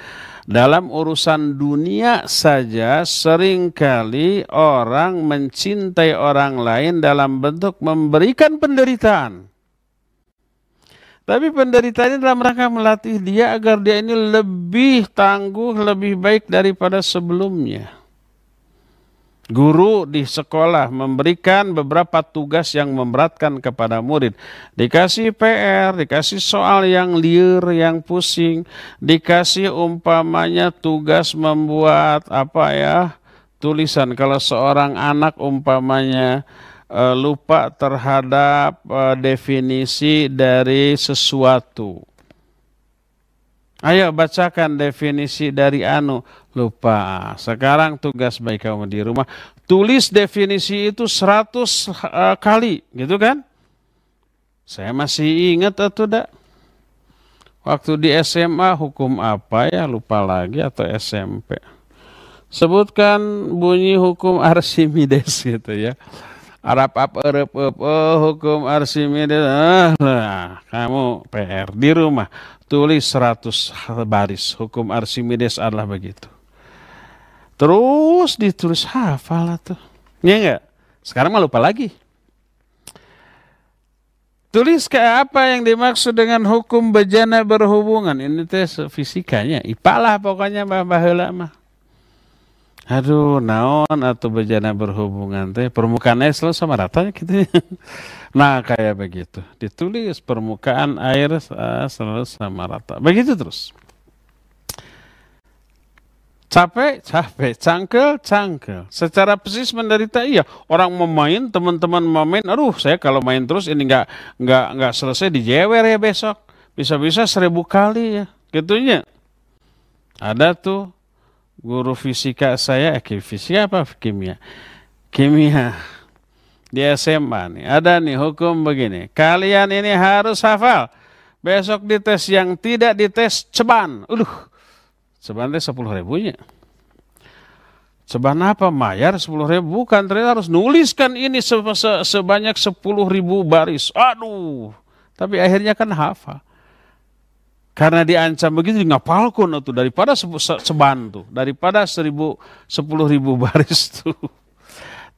Dalam urusan dunia saja seringkali orang mencintai orang lain dalam bentuk memberikan penderitaan. Tapi penderitaannya dalam rangka melatih dia agar dia ini lebih tangguh, lebih baik daripada sebelumnya. Guru di sekolah memberikan beberapa tugas yang memberatkan kepada murid. Dikasih PR, dikasih soal yang liar, yang pusing, dikasih umpamanya tugas membuat apa ya tulisan. Kalau seorang anak umpamanya e, lupa terhadap e, definisi dari sesuatu Ayo bacakan definisi dari anu. Lupa. Sekarang tugas baik kamu di rumah. Tulis definisi itu 100 eh, kali. Gitu kan? Saya masih ingat atau tidak? Waktu di SMA hukum apa ya? Lupa lagi atau SMP? Sebutkan bunyi hukum Arsimides gitu ya. Arab apa? Arab apa? Eh, hukum arsimide lah kamu PR di rumah tulis seratus baris hukum Archimedes adalah begitu terus ditulis hafal tuh ya enggak sekarang malu apa lagi tulis ke apa yang dimaksud dengan hukum bejana berhubungan ini tes fisikanya ipalah pokoknya mbah mbah mah aduh naon atau bejana berhubungan teh permukaan air selalu sama rata gitu nah kayak begitu ditulis permukaan air ah, selalu sama rata begitu terus capek capek cangkel cangkel secara persis menderita iya orang mau main teman-teman mau main. aduh saya kalau main terus ini nggak nggak nggak selesai dijewer ya besok bisa-bisa seribu kali ya gitunya ada tuh guru fisika saya, eh, fisika apa kimia? Kimia di SMA nih. Ada nih hukum begini. Kalian ini harus hafal. Besok dites yang tidak dites ceban. Uduh, ceban teh sepuluh ribunya. Ceban apa? Mayar sepuluh ribu kan ternyata harus nuliskan ini sebanyak sepuluh ribu baris. Aduh, tapi akhirnya kan hafal. Karena diancam begitu ngapal kuno itu daripada se tuh, daripada seribu sepuluh ribu baris tuh.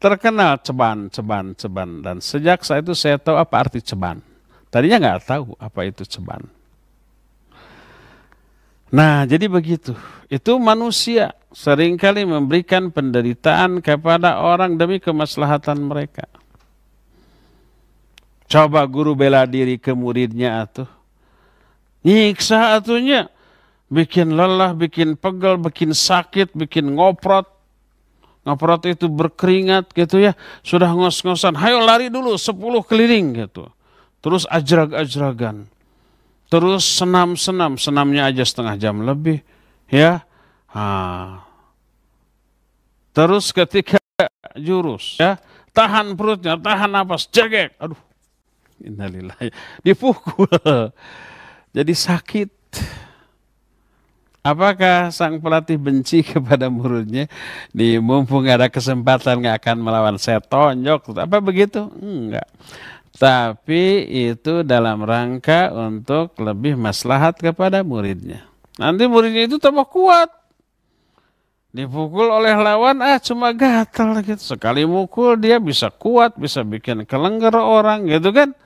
Terkenal ceban, ceban, ceban dan sejak saat itu saya tahu apa arti ceban. Tadinya nggak tahu apa itu ceban. Nah, jadi begitu. Itu manusia seringkali memberikan penderitaan kepada orang demi kemaslahatan mereka. Coba guru bela diri ke muridnya atuh. Nyiksa atunya. Bikin lelah, bikin pegel, bikin sakit, bikin ngoprot. Ngoprot itu berkeringat gitu ya. Sudah ngos-ngosan. Hayo lari dulu sepuluh keliling gitu. Terus ajrag-ajragan. Terus senam-senam. Senamnya aja setengah jam lebih. Ya. Ha. Terus ketika jurus ya tahan perutnya tahan nafas cegek aduh innalillahi dipukul jadi sakit. Apakah sang pelatih benci kepada muridnya? Di mumpung ada kesempatan nggak akan melawan saya tonjok. Apa begitu? Enggak. Tapi itu dalam rangka untuk lebih maslahat kepada muridnya. Nanti muridnya itu tambah kuat. Dipukul oleh lawan, ah cuma gatal gitu. Sekali mukul dia bisa kuat, bisa bikin kelengger orang gitu kan.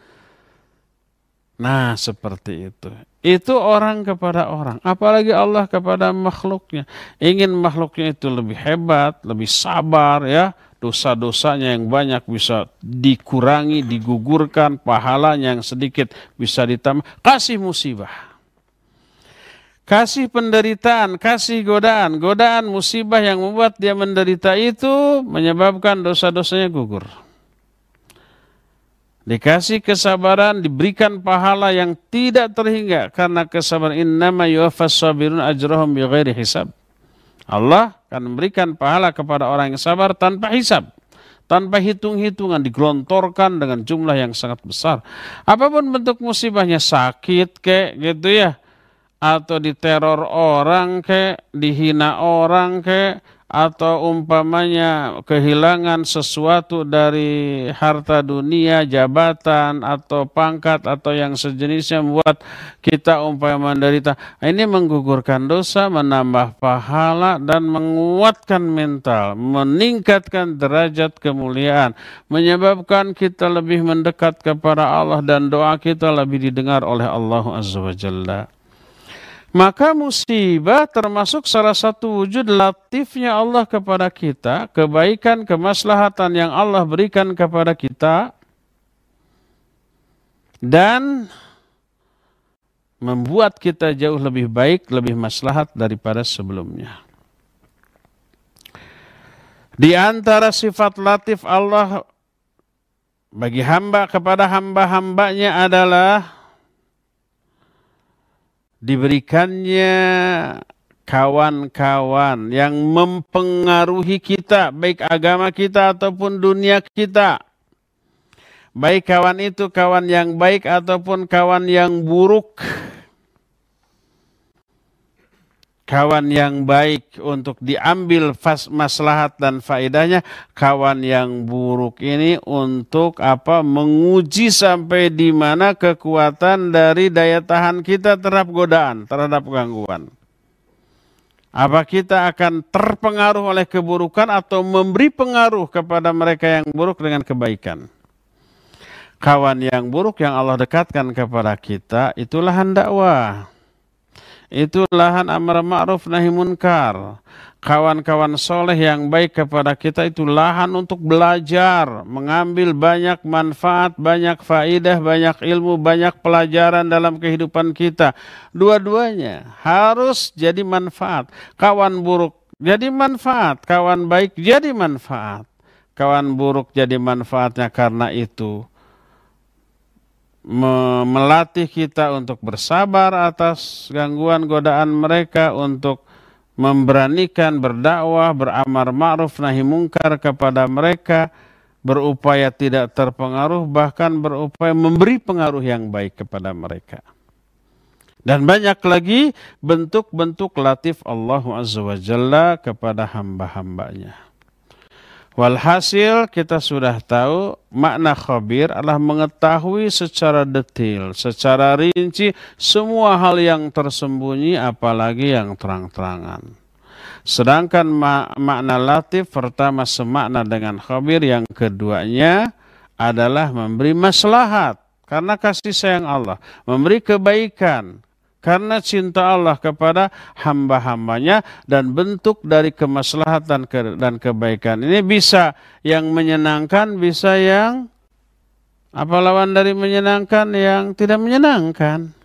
Nah, seperti itu. Itu orang kepada orang, apalagi Allah kepada makhluknya. Ingin makhluknya itu lebih hebat, lebih sabar ya. Dosa-dosanya yang banyak bisa dikurangi, digugurkan, pahalanya yang sedikit bisa ditambah. Kasih musibah. Kasih penderitaan, kasih godaan, godaan musibah yang membuat dia menderita itu menyebabkan dosa-dosanya gugur. Dikasih kesabaran, diberikan pahala yang tidak terhingga karena kesabaran innama yuwaffas sabirun ajrahum bighairi hisab. Allah akan memberikan pahala kepada orang yang sabar tanpa hisab, tanpa hitung-hitungan, digelontorkan dengan jumlah yang sangat besar. Apapun bentuk musibahnya, sakit ke gitu ya, atau diteror orang ke, dihina orang ke, atau umpamanya kehilangan sesuatu dari harta dunia, jabatan atau pangkat atau yang sejenisnya membuat kita umpamanya menderita. Ini menggugurkan dosa, menambah pahala dan menguatkan mental, meningkatkan derajat kemuliaan, menyebabkan kita lebih mendekat kepada Allah dan doa kita lebih didengar oleh Allah Azza wa Jalla. Maka musibah termasuk salah satu wujud latifnya Allah kepada kita, kebaikan, kemaslahatan yang Allah berikan kepada kita, dan membuat kita jauh lebih baik, lebih maslahat daripada sebelumnya. Di antara sifat latif Allah bagi hamba kepada hamba-hambanya adalah diberikannya kawan-kawan yang mempengaruhi kita, baik agama kita ataupun dunia kita. Baik kawan itu kawan yang baik ataupun kawan yang buruk kawan yang baik untuk diambil fas maslahat dan faedahnya, kawan yang buruk ini untuk apa menguji sampai di mana kekuatan dari daya tahan kita terhadap godaan, terhadap gangguan. Apa kita akan terpengaruh oleh keburukan atau memberi pengaruh kepada mereka yang buruk dengan kebaikan? Kawan yang buruk yang Allah dekatkan kepada kita itulah wah itu lahan amar ma'ruf nahi munkar. Kawan-kawan soleh yang baik kepada kita itu lahan untuk belajar, mengambil banyak manfaat, banyak faidah, banyak ilmu, banyak pelajaran dalam kehidupan kita. Dua-duanya harus jadi manfaat. Kawan buruk jadi manfaat, kawan baik jadi manfaat. Kawan buruk jadi manfaatnya karena itu me melatih kita untuk bersabar atas gangguan godaan mereka untuk memberanikan berdakwah, beramar ma'ruf nahi mungkar kepada mereka, berupaya tidak terpengaruh bahkan berupaya memberi pengaruh yang baik kepada mereka. Dan banyak lagi bentuk-bentuk latif Allah Azza wa Jalla kepada hamba-hambanya. Walhasil kita sudah tahu makna khabir adalah mengetahui secara detil, secara rinci semua hal yang tersembunyi apalagi yang terang-terangan. Sedangkan makna latif pertama semakna dengan khabir yang keduanya adalah memberi maslahat karena kasih sayang Allah, memberi kebaikan karena cinta Allah kepada hamba-hambanya dan bentuk dari kemaslahatan dan kebaikan ini bisa yang menyenangkan, bisa yang apa lawan dari menyenangkan yang tidak menyenangkan.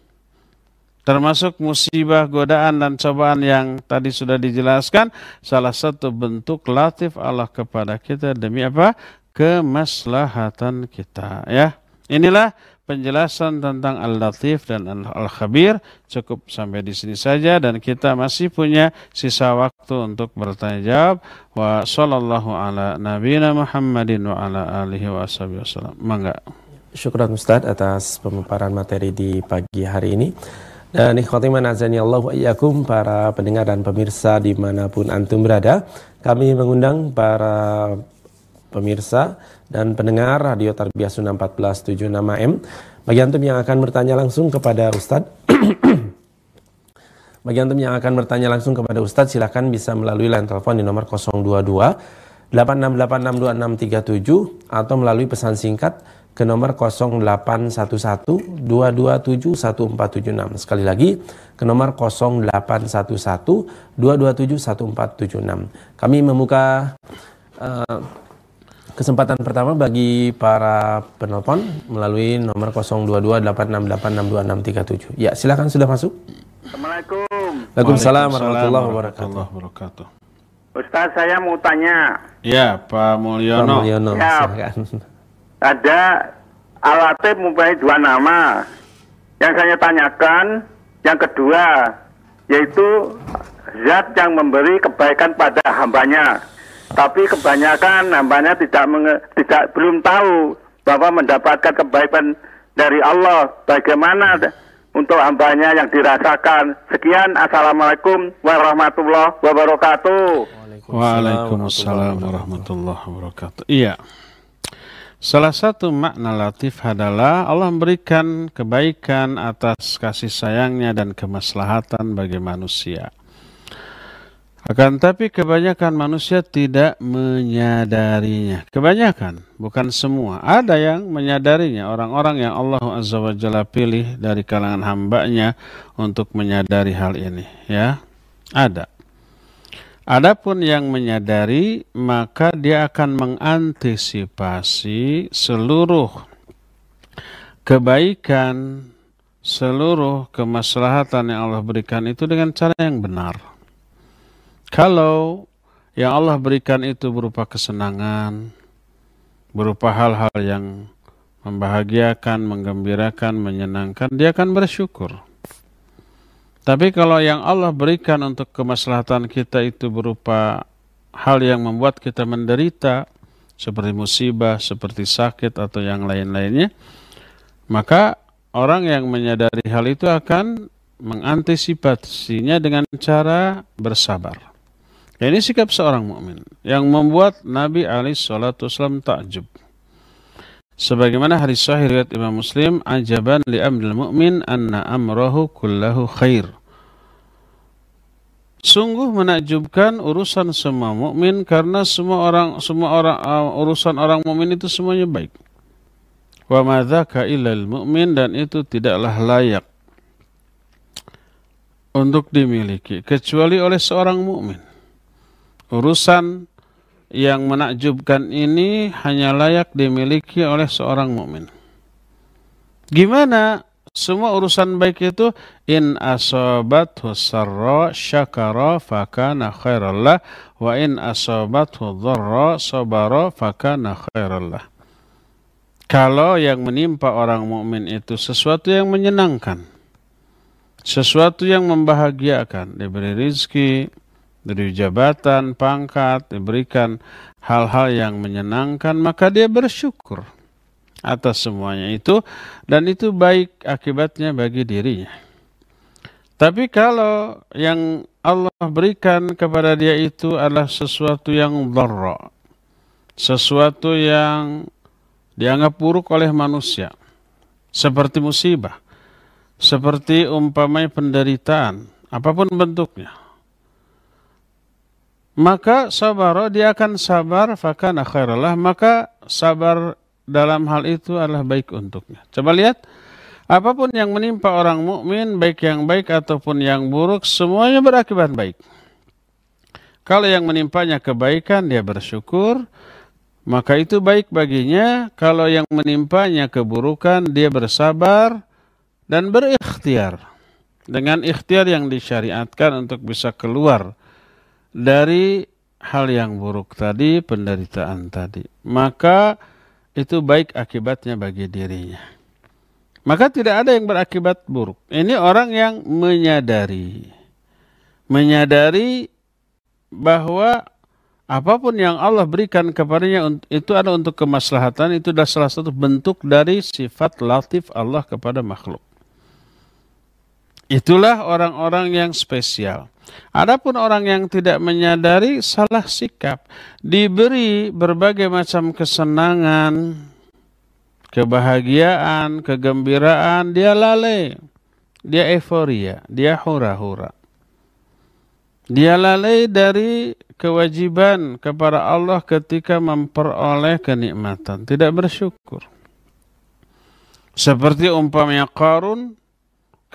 Termasuk musibah, godaan, dan cobaan yang tadi sudah dijelaskan. Salah satu bentuk latif Allah kepada kita demi apa? Kemaslahatan kita. Ya, Inilah penjelasan tentang Al-Latif dan Al-Khabir cukup sampai di sini saja dan kita masih punya sisa waktu untuk bertanya jawab wa sallallahu ala nabiyina Muhammadin wa ala alihi wa wasallam mangga syukran Ustaz atas pemaparan materi di pagi hari ini dan ikhwatiman azani Allah iyyakum para pendengar dan pemirsa dimanapun antum berada kami mengundang para pemirsa dan pendengar Radio Tarbiyah Sunnah 1476M. Bagi antum yang akan bertanya langsung kepada Ustadz, bagi antum yang akan bertanya langsung kepada Ustadz, silahkan bisa melalui line telepon di nomor 022 8686 atau melalui pesan singkat ke nomor 0811-227-1476. Sekali lagi, ke nomor 0811-227-1476. Kami membuka uh, Kesempatan pertama bagi para penelpon melalui nomor 0228686267. Ya, silakan sudah masuk. Assalamualaikum. Waalaikumsalam warahmatullahi wabarakatuh. Ustaz, saya mau tanya. Ya, Pak Mulyono. Pak Mulyono, ya, silakan. Ada alatnya mempunyai dua nama. Yang saya tanyakan, yang kedua, yaitu zat yang memberi kebaikan pada hambanya. Tapi kebanyakan namanya tidak menge, tidak belum tahu bahwa mendapatkan kebaikan dari Allah bagaimana hmm. untuk hambanya yang dirasakan. Sekian, Assalamualaikum warahmatullahi wabarakatuh. Waalaikumsalam warahmatullahi wabarakatuh. Iya. Salah satu makna latif adalah Allah memberikan kebaikan atas kasih sayangnya dan kemaslahatan bagi manusia. Akan tapi kebanyakan manusia tidak menyadarinya. Kebanyakan, bukan semua. Ada yang menyadarinya. Orang-orang yang Allah Azza wa Jalla pilih dari kalangan hambanya untuk menyadari hal ini. Ya, ada. Adapun yang menyadari, maka dia akan mengantisipasi seluruh kebaikan, seluruh kemaslahatan yang Allah berikan itu dengan cara yang benar kalau yang Allah berikan itu berupa kesenangan, berupa hal-hal yang membahagiakan, menggembirakan, menyenangkan, dia akan bersyukur. Tapi kalau yang Allah berikan untuk kemaslahatan kita itu berupa hal yang membuat kita menderita, seperti musibah, seperti sakit atau yang lain-lainnya, maka orang yang menyadari hal itu akan mengantisipasinya dengan cara bersabar. Ini sikap seorang mukmin yang membuat Nabi Ali Shallallahu Wasallam takjub. Sebagaimana hadis sahih riwayat Imam Muslim, ajaban li amril mu'min anna amrohu kullahu khair. Sungguh menakjubkan urusan semua mukmin karena semua orang semua orang uh, urusan orang mukmin itu semuanya baik. Wa madzaka illal mu'min dan itu tidaklah layak untuk dimiliki kecuali oleh seorang mukmin urusan yang menakjubkan ini hanya layak dimiliki oleh seorang mukmin. Gimana semua urusan baik itu in asabathu sarra syakara fakana khairallah wa in asabathu dharra sabara fakana khairallah. Kalau yang menimpa orang mukmin itu sesuatu yang menyenangkan, sesuatu yang membahagiakan, diberi rizki, dari jabatan, pangkat, diberikan hal-hal yang menyenangkan, maka dia bersyukur atas semuanya itu dan itu baik akibatnya bagi dirinya. Tapi kalau yang Allah berikan kepada dia itu adalah sesuatu yang dharra, sesuatu yang dianggap buruk oleh manusia, seperti musibah, seperti umpamai penderitaan, apapun bentuknya, maka sabar dia akan sabar fakana khairalah maka sabar dalam hal itu adalah baik untuknya. Coba lihat apapun yang menimpa orang mukmin baik yang baik ataupun yang buruk semuanya berakibat baik. Kalau yang menimpanya kebaikan dia bersyukur maka itu baik baginya. Kalau yang menimpanya keburukan dia bersabar dan berikhtiar dengan ikhtiar yang disyariatkan untuk bisa keluar dari hal yang buruk tadi, penderitaan tadi. Maka itu baik akibatnya bagi dirinya. Maka tidak ada yang berakibat buruk. Ini orang yang menyadari. Menyadari bahwa apapun yang Allah berikan kepadanya itu ada untuk kemaslahatan, itu adalah salah satu bentuk dari sifat latif Allah kepada makhluk. Itulah orang-orang yang spesial. Adapun orang yang tidak menyadari salah sikap, diberi berbagai macam kesenangan, kebahagiaan, kegembiraan, dia lalai, dia euforia, dia hura-hura. Dia lalai dari kewajiban kepada Allah ketika memperoleh kenikmatan, tidak bersyukur. Seperti umpamanya Qarun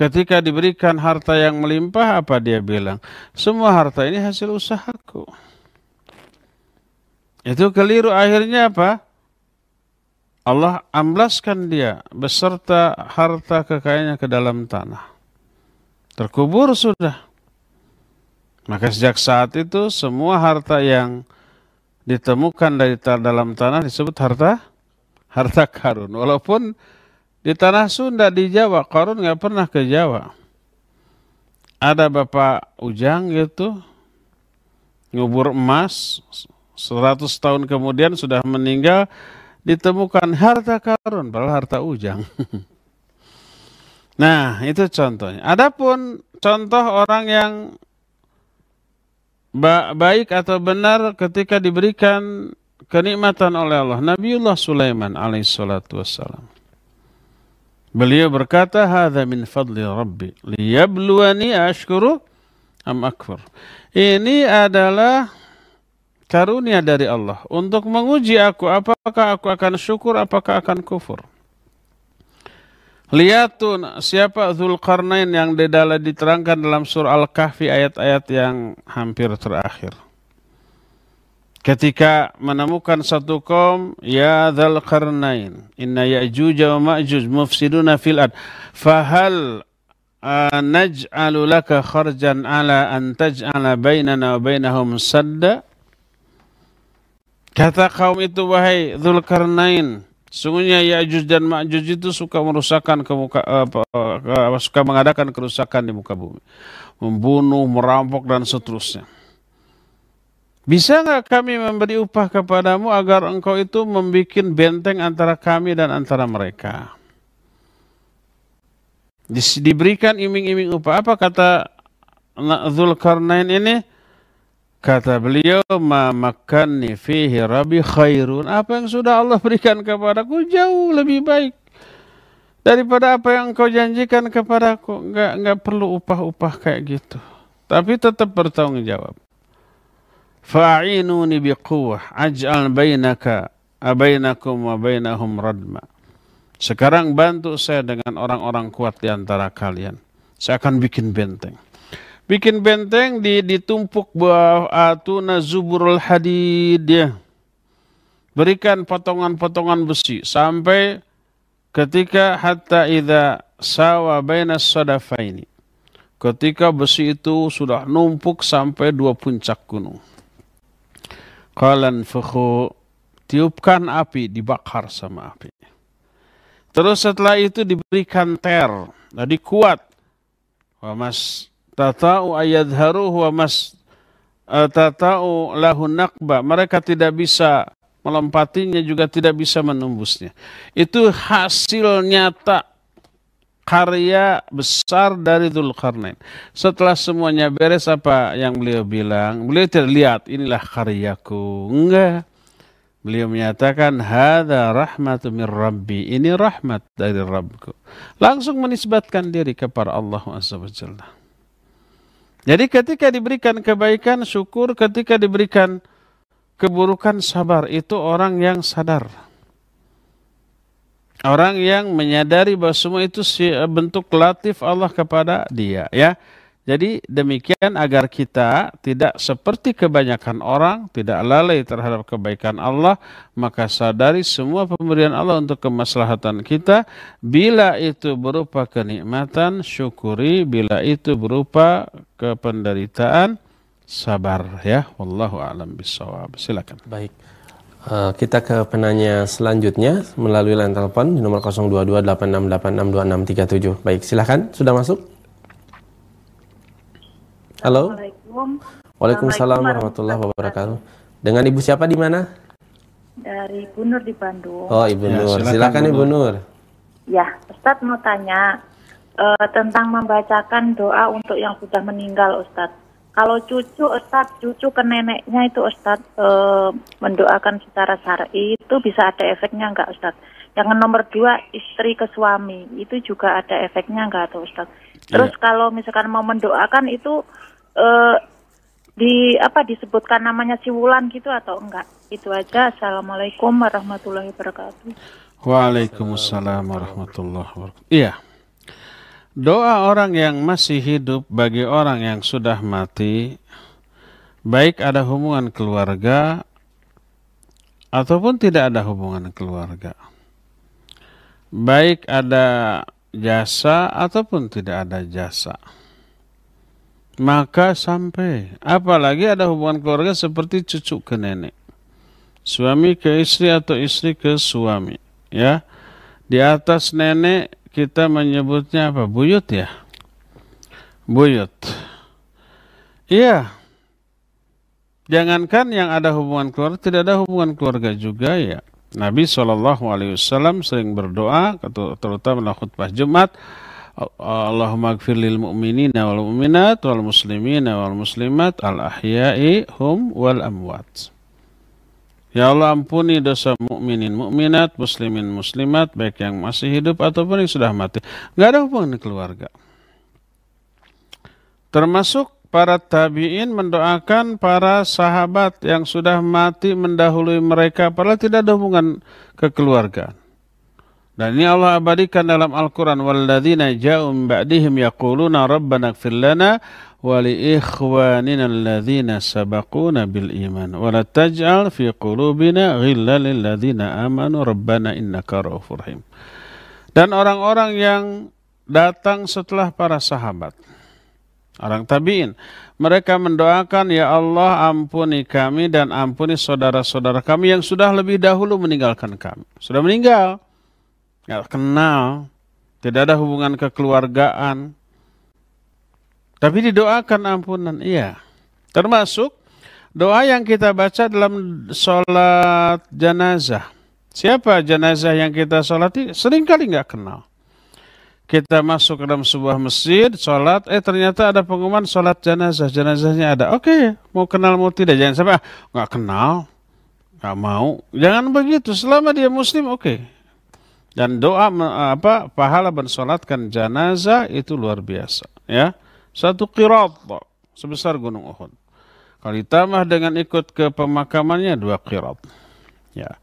Ketika diberikan harta yang melimpah, apa dia bilang? Semua harta ini hasil usahaku. Itu keliru akhirnya apa? Allah amblaskan dia beserta harta kekayaannya ke dalam tanah. Terkubur sudah. Maka sejak saat itu semua harta yang ditemukan dari dalam tanah disebut harta harta karun. Walaupun di tanah Sunda, di Jawa, Korun nggak pernah ke Jawa. Ada Bapak Ujang gitu, ngubur emas, 100 tahun kemudian sudah meninggal, ditemukan harta Korun, padahal harta Ujang. nah, itu contohnya. Adapun contoh orang yang baik atau benar ketika diberikan kenikmatan oleh Allah. Nabiullah Sulaiman alaihissalatu wassalam. Beliau berkata, "Hadza min fadli Rabbi liyabluwani ashkuru am akfur." Ini adalah karunia dari Allah untuk menguji aku apakah aku akan syukur apakah akan kufur. Lihatun siapa Zulkarnain yang didala diterangkan dalam surah Al-Kahfi ayat-ayat yang hampir terakhir ketika menemukan satu kaum ya dzal qarnain inna ya'juj wa ma'juj mufsiduna fil ad fahal uh, naj'alu laka kharjan ala an taj'ala bainana wa bainahum sadda kata kaum itu wahai dzul qarnain sungguhnya ya'juj dan ma'juj itu suka merusakkan ke muka, uh, uh, suka mengadakan kerusakan di muka bumi membunuh merampok dan seterusnya bisa nggak kami memberi upah kepadamu agar engkau itu membuat benteng antara kami dan antara mereka? Diberikan iming-iming upah. Apa kata Zulkarnain ini? Kata beliau, ma makanni fihi rabbi khairun. Apa yang sudah Allah berikan kepadaku jauh lebih baik daripada apa yang kau janjikan kepadaku. Enggak, enggak perlu upah-upah kayak gitu. Tapi tetap bertanggung jawab fa'inuni biquwah aj'al bainaka abainakum wa bainahum radma. Sekarang bantu saya dengan orang-orang kuat di antara kalian. Saya akan bikin benteng. Bikin benteng di ditumpuk atuna zuburul hadid ya. Berikan potongan-potongan besi sampai ketika hatta idza sawa bainas sadafaini. Ketika besi itu sudah numpuk sampai dua puncak gunung. Kalan fuhu tiupkan api, dibakar sama api. Terus setelah itu diberikan ter, jadi nah, kuat. Wa mas tata'u haru. wa mas e, tata'u lahu nakba. Mereka tidak bisa melompatinya juga tidak bisa menembusnya. Itu hasil nyata karya besar dari Dulkarnain. Setelah semuanya beres apa yang beliau bilang? Beliau terlihat inilah karyaku. Enggak. Beliau menyatakan hadza rahmatu min rabbi. Ini rahmat dari Rabbku. Langsung menisbatkan diri kepada Allah Subhanahu Jadi ketika diberikan kebaikan syukur, ketika diberikan keburukan sabar itu orang yang sadar. Orang yang menyadari bahwa semua itu eh, bentuk latif Allah kepada dia ya. Jadi demikian agar kita tidak seperti kebanyakan orang, tidak lalai terhadap kebaikan Allah, maka sadari semua pemberian Allah untuk kemaslahatan kita. Bila itu berupa kenikmatan, syukuri. Bila itu berupa kependeritaan, sabar ya. Wallahu a'lam bisawab Silakan. Baik. Eh, kita ke penanya selanjutnya melalui line telepon di nomor 0228686267. Baik, silahkan. Sudah masuk? Halo. Waalaikumsalam warahmatullahi wabarakatuh. Dengan Ibu siapa di mana? Dari Ibu Nur di Bandung. Oh, Ibu ya, Nur. Silakan, Ibu Nur. Ya, Ustadz mau tanya uh, tentang membacakan doa untuk yang sudah meninggal, Ustadz. Kalau cucu Ustaz, cucu ke neneknya itu Ustaz e, mendoakan secara syar'i itu bisa ada efeknya enggak Ustaz? Yang nomor dua istri ke suami itu juga ada efeknya enggak tuh Ustaz? Iya. Terus yeah. kalau misalkan mau mendoakan itu e, di apa disebutkan namanya siwulan gitu atau enggak? Itu aja. Assalamualaikum warahmatullahi wabarakatuh. Waalaikumsalam warahmatullahi wabarakatuh. Iya. Doa orang yang masih hidup bagi orang yang sudah mati, baik ada hubungan keluarga ataupun tidak ada hubungan keluarga, baik ada jasa ataupun tidak ada jasa. Maka sampai, apalagi ada hubungan keluarga seperti cucu ke nenek, suami ke istri atau istri ke suami, ya di atas nenek kita menyebutnya apa? Buyut ya? Buyut. Iya. Jangankan yang ada hubungan keluarga, tidak ada hubungan keluarga juga ya. Nabi saw sering berdoa, terutama dalam khutbah Jumat, Allahumma gfir lil mu'minina wal mu'minat wal muslimina wal muslimat al ahya'i hum wal amwat. Ya Allah ampuni dosa mukminin, mukminat, muslimin, muslimat, baik yang masih hidup ataupun yang sudah mati. Nggak ada hubungan keluarga. Termasuk para tabiin mendoakan para sahabat yang sudah mati mendahului mereka, padahal tidak ada hubungan kekeluargaan. Dan ini Allah abadikan dalam Al-Quran. Walladzina ja'um ba'dihim yakuluna rabbana lana الذين سبقونا بالإيمان ولا تجعل في قلوبنا آمنوا ربنا إنك Dan orang-orang yang datang setelah para sahabat orang tabi'in mereka mendoakan ya Allah ampuni kami dan ampuni saudara-saudara kami yang sudah lebih dahulu meninggalkan kami sudah meninggal nggak kenal tidak ada hubungan kekeluargaan tapi didoakan ampunan, iya. Termasuk doa yang kita baca dalam sholat jenazah. Siapa jenazah yang kita sholati? Seringkali nggak kenal. Kita masuk ke dalam sebuah masjid, sholat, eh ternyata ada pengumuman sholat jenazah, jenazahnya ada. Oke, mau kenal mau tidak, jangan sampai ah, nggak kenal, nggak mau. Jangan begitu, selama dia muslim oke. Dan doa apa pahala bersolatkan jenazah itu luar biasa, ya satu qirat sebesar gunung Uhud. Kalau ditambah dengan ikut ke pemakamannya dua qirat. Ya.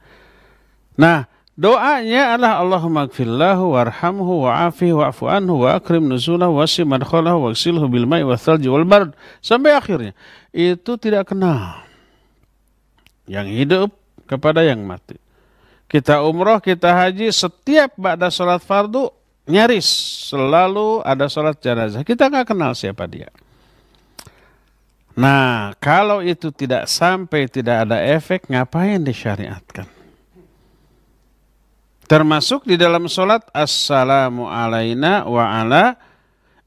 Nah, doanya adalah Allahumma gfirlahu warhamhu wa'afih wa'fu anhu wa akrim nuzulahu wasi madkhalahu waqsilhu bil wa thalji wal bard sampai akhirnya. Itu tidak kenal yang hidup kepada yang mati. Kita umroh, kita haji, setiap ba'da sholat fardu Nyaris selalu ada sholat jenazah. Kita nggak kenal siapa dia. Nah, kalau itu tidak sampai tidak ada efek, ngapain disyariatkan? Termasuk di dalam sholat Assalamu alaina wa ala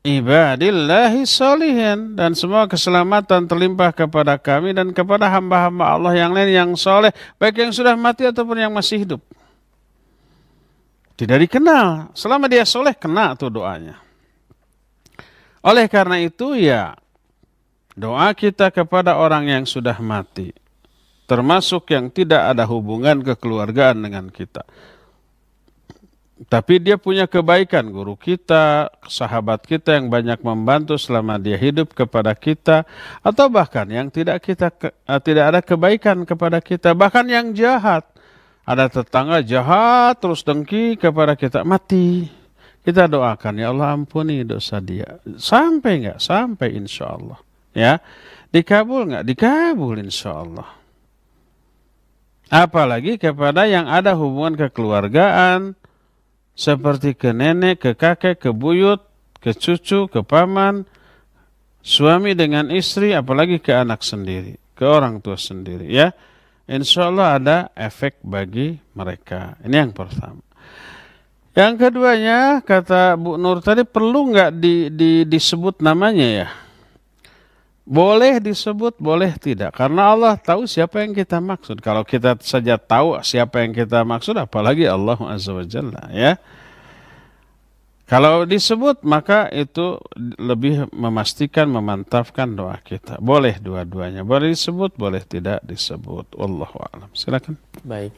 ibadillahi solihin. Dan semua keselamatan terlimpah kepada kami dan kepada hamba-hamba Allah yang lain yang soleh. Baik yang sudah mati ataupun yang masih hidup. Tidak dikenal. Selama dia soleh, kena tuh doanya. Oleh karena itu ya, doa kita kepada orang yang sudah mati, termasuk yang tidak ada hubungan kekeluargaan dengan kita. Tapi dia punya kebaikan, guru kita, sahabat kita yang banyak membantu selama dia hidup kepada kita, atau bahkan yang tidak kita eh, tidak ada kebaikan kepada kita, bahkan yang jahat ada tetangga jahat terus dengki kepada kita mati. Kita doakan ya Allah ampuni dosa dia. Sampai nggak? Sampai insya Allah. Ya, dikabul nggak? Dikabul insya Allah. Apalagi kepada yang ada hubungan kekeluargaan seperti ke nenek, ke kakek, ke buyut, ke cucu, ke paman, suami dengan istri, apalagi ke anak sendiri, ke orang tua sendiri ya insya Allah ada efek bagi mereka. Ini yang pertama. Yang keduanya kata Bu Nur tadi perlu nggak di, di, disebut namanya ya? Boleh disebut, boleh tidak. Karena Allah tahu siapa yang kita maksud. Kalau kita saja tahu siapa yang kita maksud, apalagi Allah Azza wa Jalla ya. Kalau disebut maka itu lebih memastikan memantapkan doa kita. Boleh dua-duanya, boleh disebut, boleh tidak disebut. Allah waalaikum. Silakan. Baik.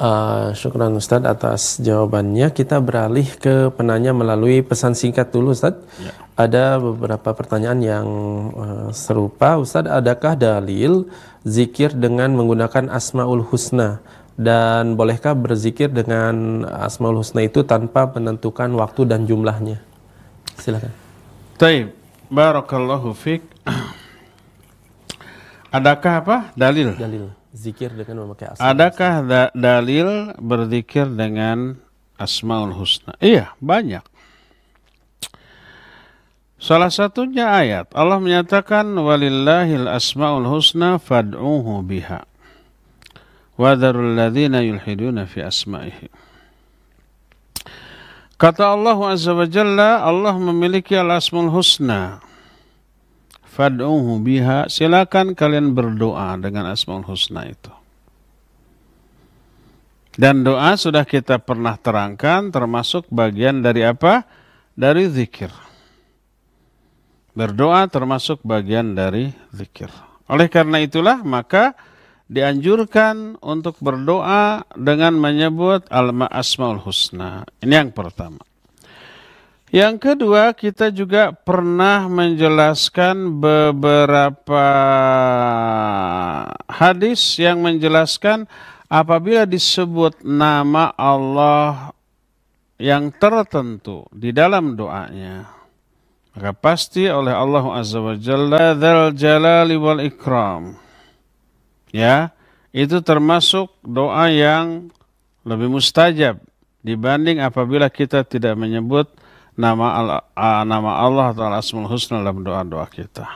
Uh, eh, syukran atas jawabannya. Kita beralih ke penanya melalui pesan singkat dulu Ustadz. Ya. Ada beberapa pertanyaan yang uh, serupa. Ustadz, adakah dalil zikir dengan menggunakan Asmaul Husna? dan bolehkah berzikir dengan Asmaul Husna itu tanpa menentukan waktu dan jumlahnya? Silakan. Taib, barakallahu fiq. Adakah apa? Dalil. Dalil. Zikir dengan memakai Asmaul Adakah da dalil berzikir dengan Asmaul Husna? Iya, banyak. Salah satunya ayat Allah menyatakan walillahil asmaul husna fad'uhu biha Kata Allah Azza wa Jalla, Allah memiliki al-asmul husna. Fad'uhu biha, silakan kalian berdoa dengan asmul husna itu. Dan doa sudah kita pernah terangkan termasuk bagian dari apa? Dari zikir. Berdoa termasuk bagian dari zikir. Oleh karena itulah maka dianjurkan untuk berdoa dengan menyebut al maasmaul Husna. Ini yang pertama. Yang kedua, kita juga pernah menjelaskan beberapa hadis yang menjelaskan apabila disebut nama Allah yang tertentu di dalam doanya. Maka pasti oleh Allah Azza wa Jalla Dhal Jalali wal Ikram ya itu termasuk doa yang lebih mustajab dibanding apabila kita tidak menyebut nama Allah, nama Allah atau Asmaul Husna dalam doa-doa kita.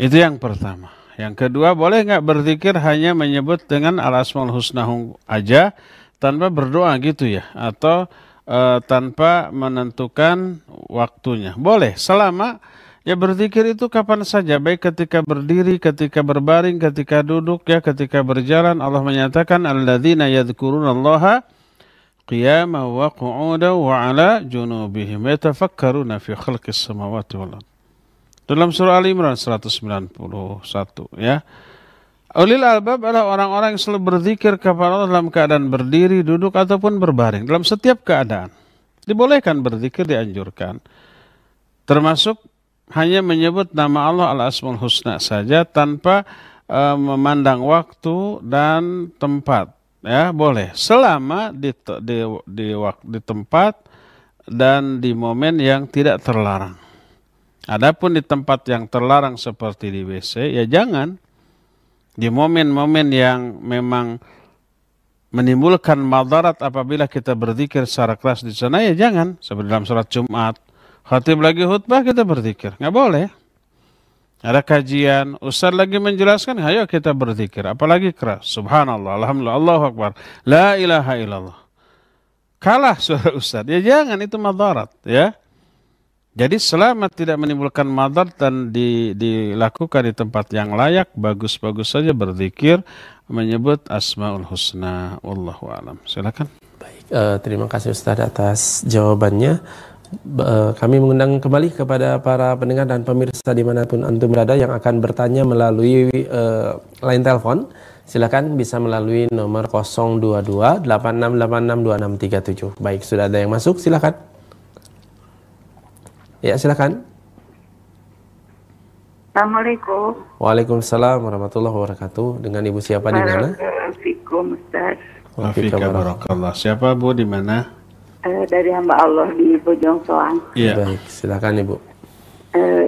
Itu yang pertama. Yang kedua, boleh nggak berzikir hanya menyebut dengan Al Asmaul Husna aja tanpa berdoa gitu ya atau e, tanpa menentukan waktunya. Boleh selama Ya berzikir itu kapan saja, baik ketika berdiri, ketika berbaring, ketika duduk, ya ketika berjalan. Allah menyatakan, Alladzina yadkurunallaha qiyama wa qu'uda wa ala junubihim yatafakkaruna fi khalqis samawati wal Dalam surah Ali Imran 191 ya. Ulil albab adalah orang-orang yang selalu berzikir kepada Allah dalam keadaan berdiri, duduk ataupun berbaring dalam setiap keadaan. Dibolehkan berzikir dianjurkan. Termasuk hanya menyebut nama Allah al-asmaul husna saja tanpa e, memandang waktu dan tempat ya boleh selama di di di, di tempat dan di momen yang tidak terlarang. Adapun di tempat yang terlarang seperti di WC ya jangan di momen-momen yang memang menimbulkan madarat apabila kita berzikir secara keras di sana ya jangan seperti dalam surat Jumat Khatib lagi khutbah kita berzikir. Nggak boleh. Ada kajian, Ustaz lagi menjelaskan, ayo kita berzikir. Apalagi keras. Subhanallah, Alhamdulillah, Allahu Akbar. La ilaha illallah. Kalah suara Ustaz. Ya jangan, itu madarat. Ya. Jadi selama tidak menimbulkan madar dan di, dilakukan di tempat yang layak, bagus-bagus saja berzikir menyebut Asmaul Husna. Wallahu alam. Silakan. Baik, uh, terima kasih Ustaz atas jawabannya. Eh, kami mengundang kembali kepada para pendengar dan pemirsa dimanapun antum berada yang akan bertanya melalui uh, line telepon. Silakan bisa melalui nomor 022 8686 Baik, sudah ada yang masuk, silakan. Ya, silakan. Assalamualaikum. Waalaikumsalam warahmatullahi wabarakatuh. Dengan Ibu siapa di mana? Assalamu'alaikum, Waalaikumsalam. Siapa Bu di mana? uh, dari hamba Allah di Bojong Soang. Iya. Yeah. Baik, silakan Ibu. Uh,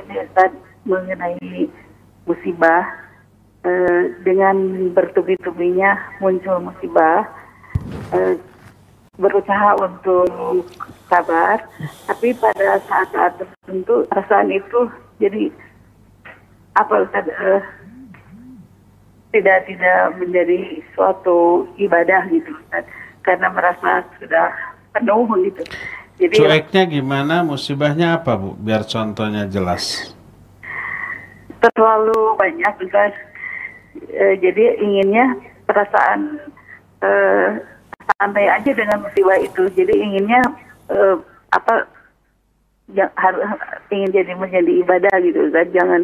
ini Ustaz mengenai musibah uh, dengan bertubi-tubinya muncul musibah uh, berusaha untuk sabar, tapi pada saat-saat tertentu perasaan itu jadi apa Ustaz uh, tidak tidak menjadi suatu ibadah gitu Ustaz karena merasa sudah penuh gitu. Jadi ya, cueknya gimana, musibahnya apa bu? Biar contohnya jelas. Terlalu banyak guys. E, jadi inginnya perasaan e, santai aja dengan musibah itu. Jadi inginnya e, apa? Ya, harus ingin jadi menjadi ibadah gitu kan. Jangan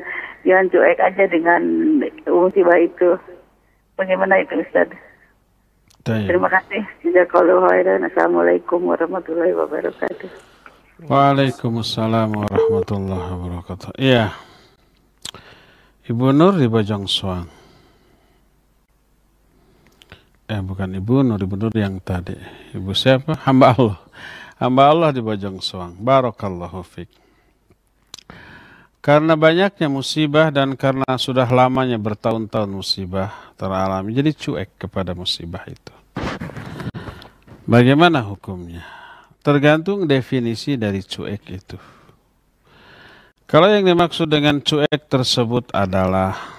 jangan cuek aja dengan musibah itu. Bagaimana itu Ustaz? Iya. Terima kasih. Assalamualaikum warahmatullahi wabarakatuh. Waalaikumsalam warahmatullahi wabarakatuh. Iya. Ibu Nur di Bajang Suang. Eh bukan Ibu Nur, Ibu Nur yang tadi. Ibu siapa? Hamba Allah. Hamba Allah di Bajang Suang. Barakallahu fiqh. Karena banyaknya musibah dan karena sudah lamanya bertahun-tahun musibah teralami, jadi cuek kepada musibah itu. Bagaimana hukumnya? Tergantung definisi dari cuek itu. Kalau yang dimaksud dengan cuek tersebut adalah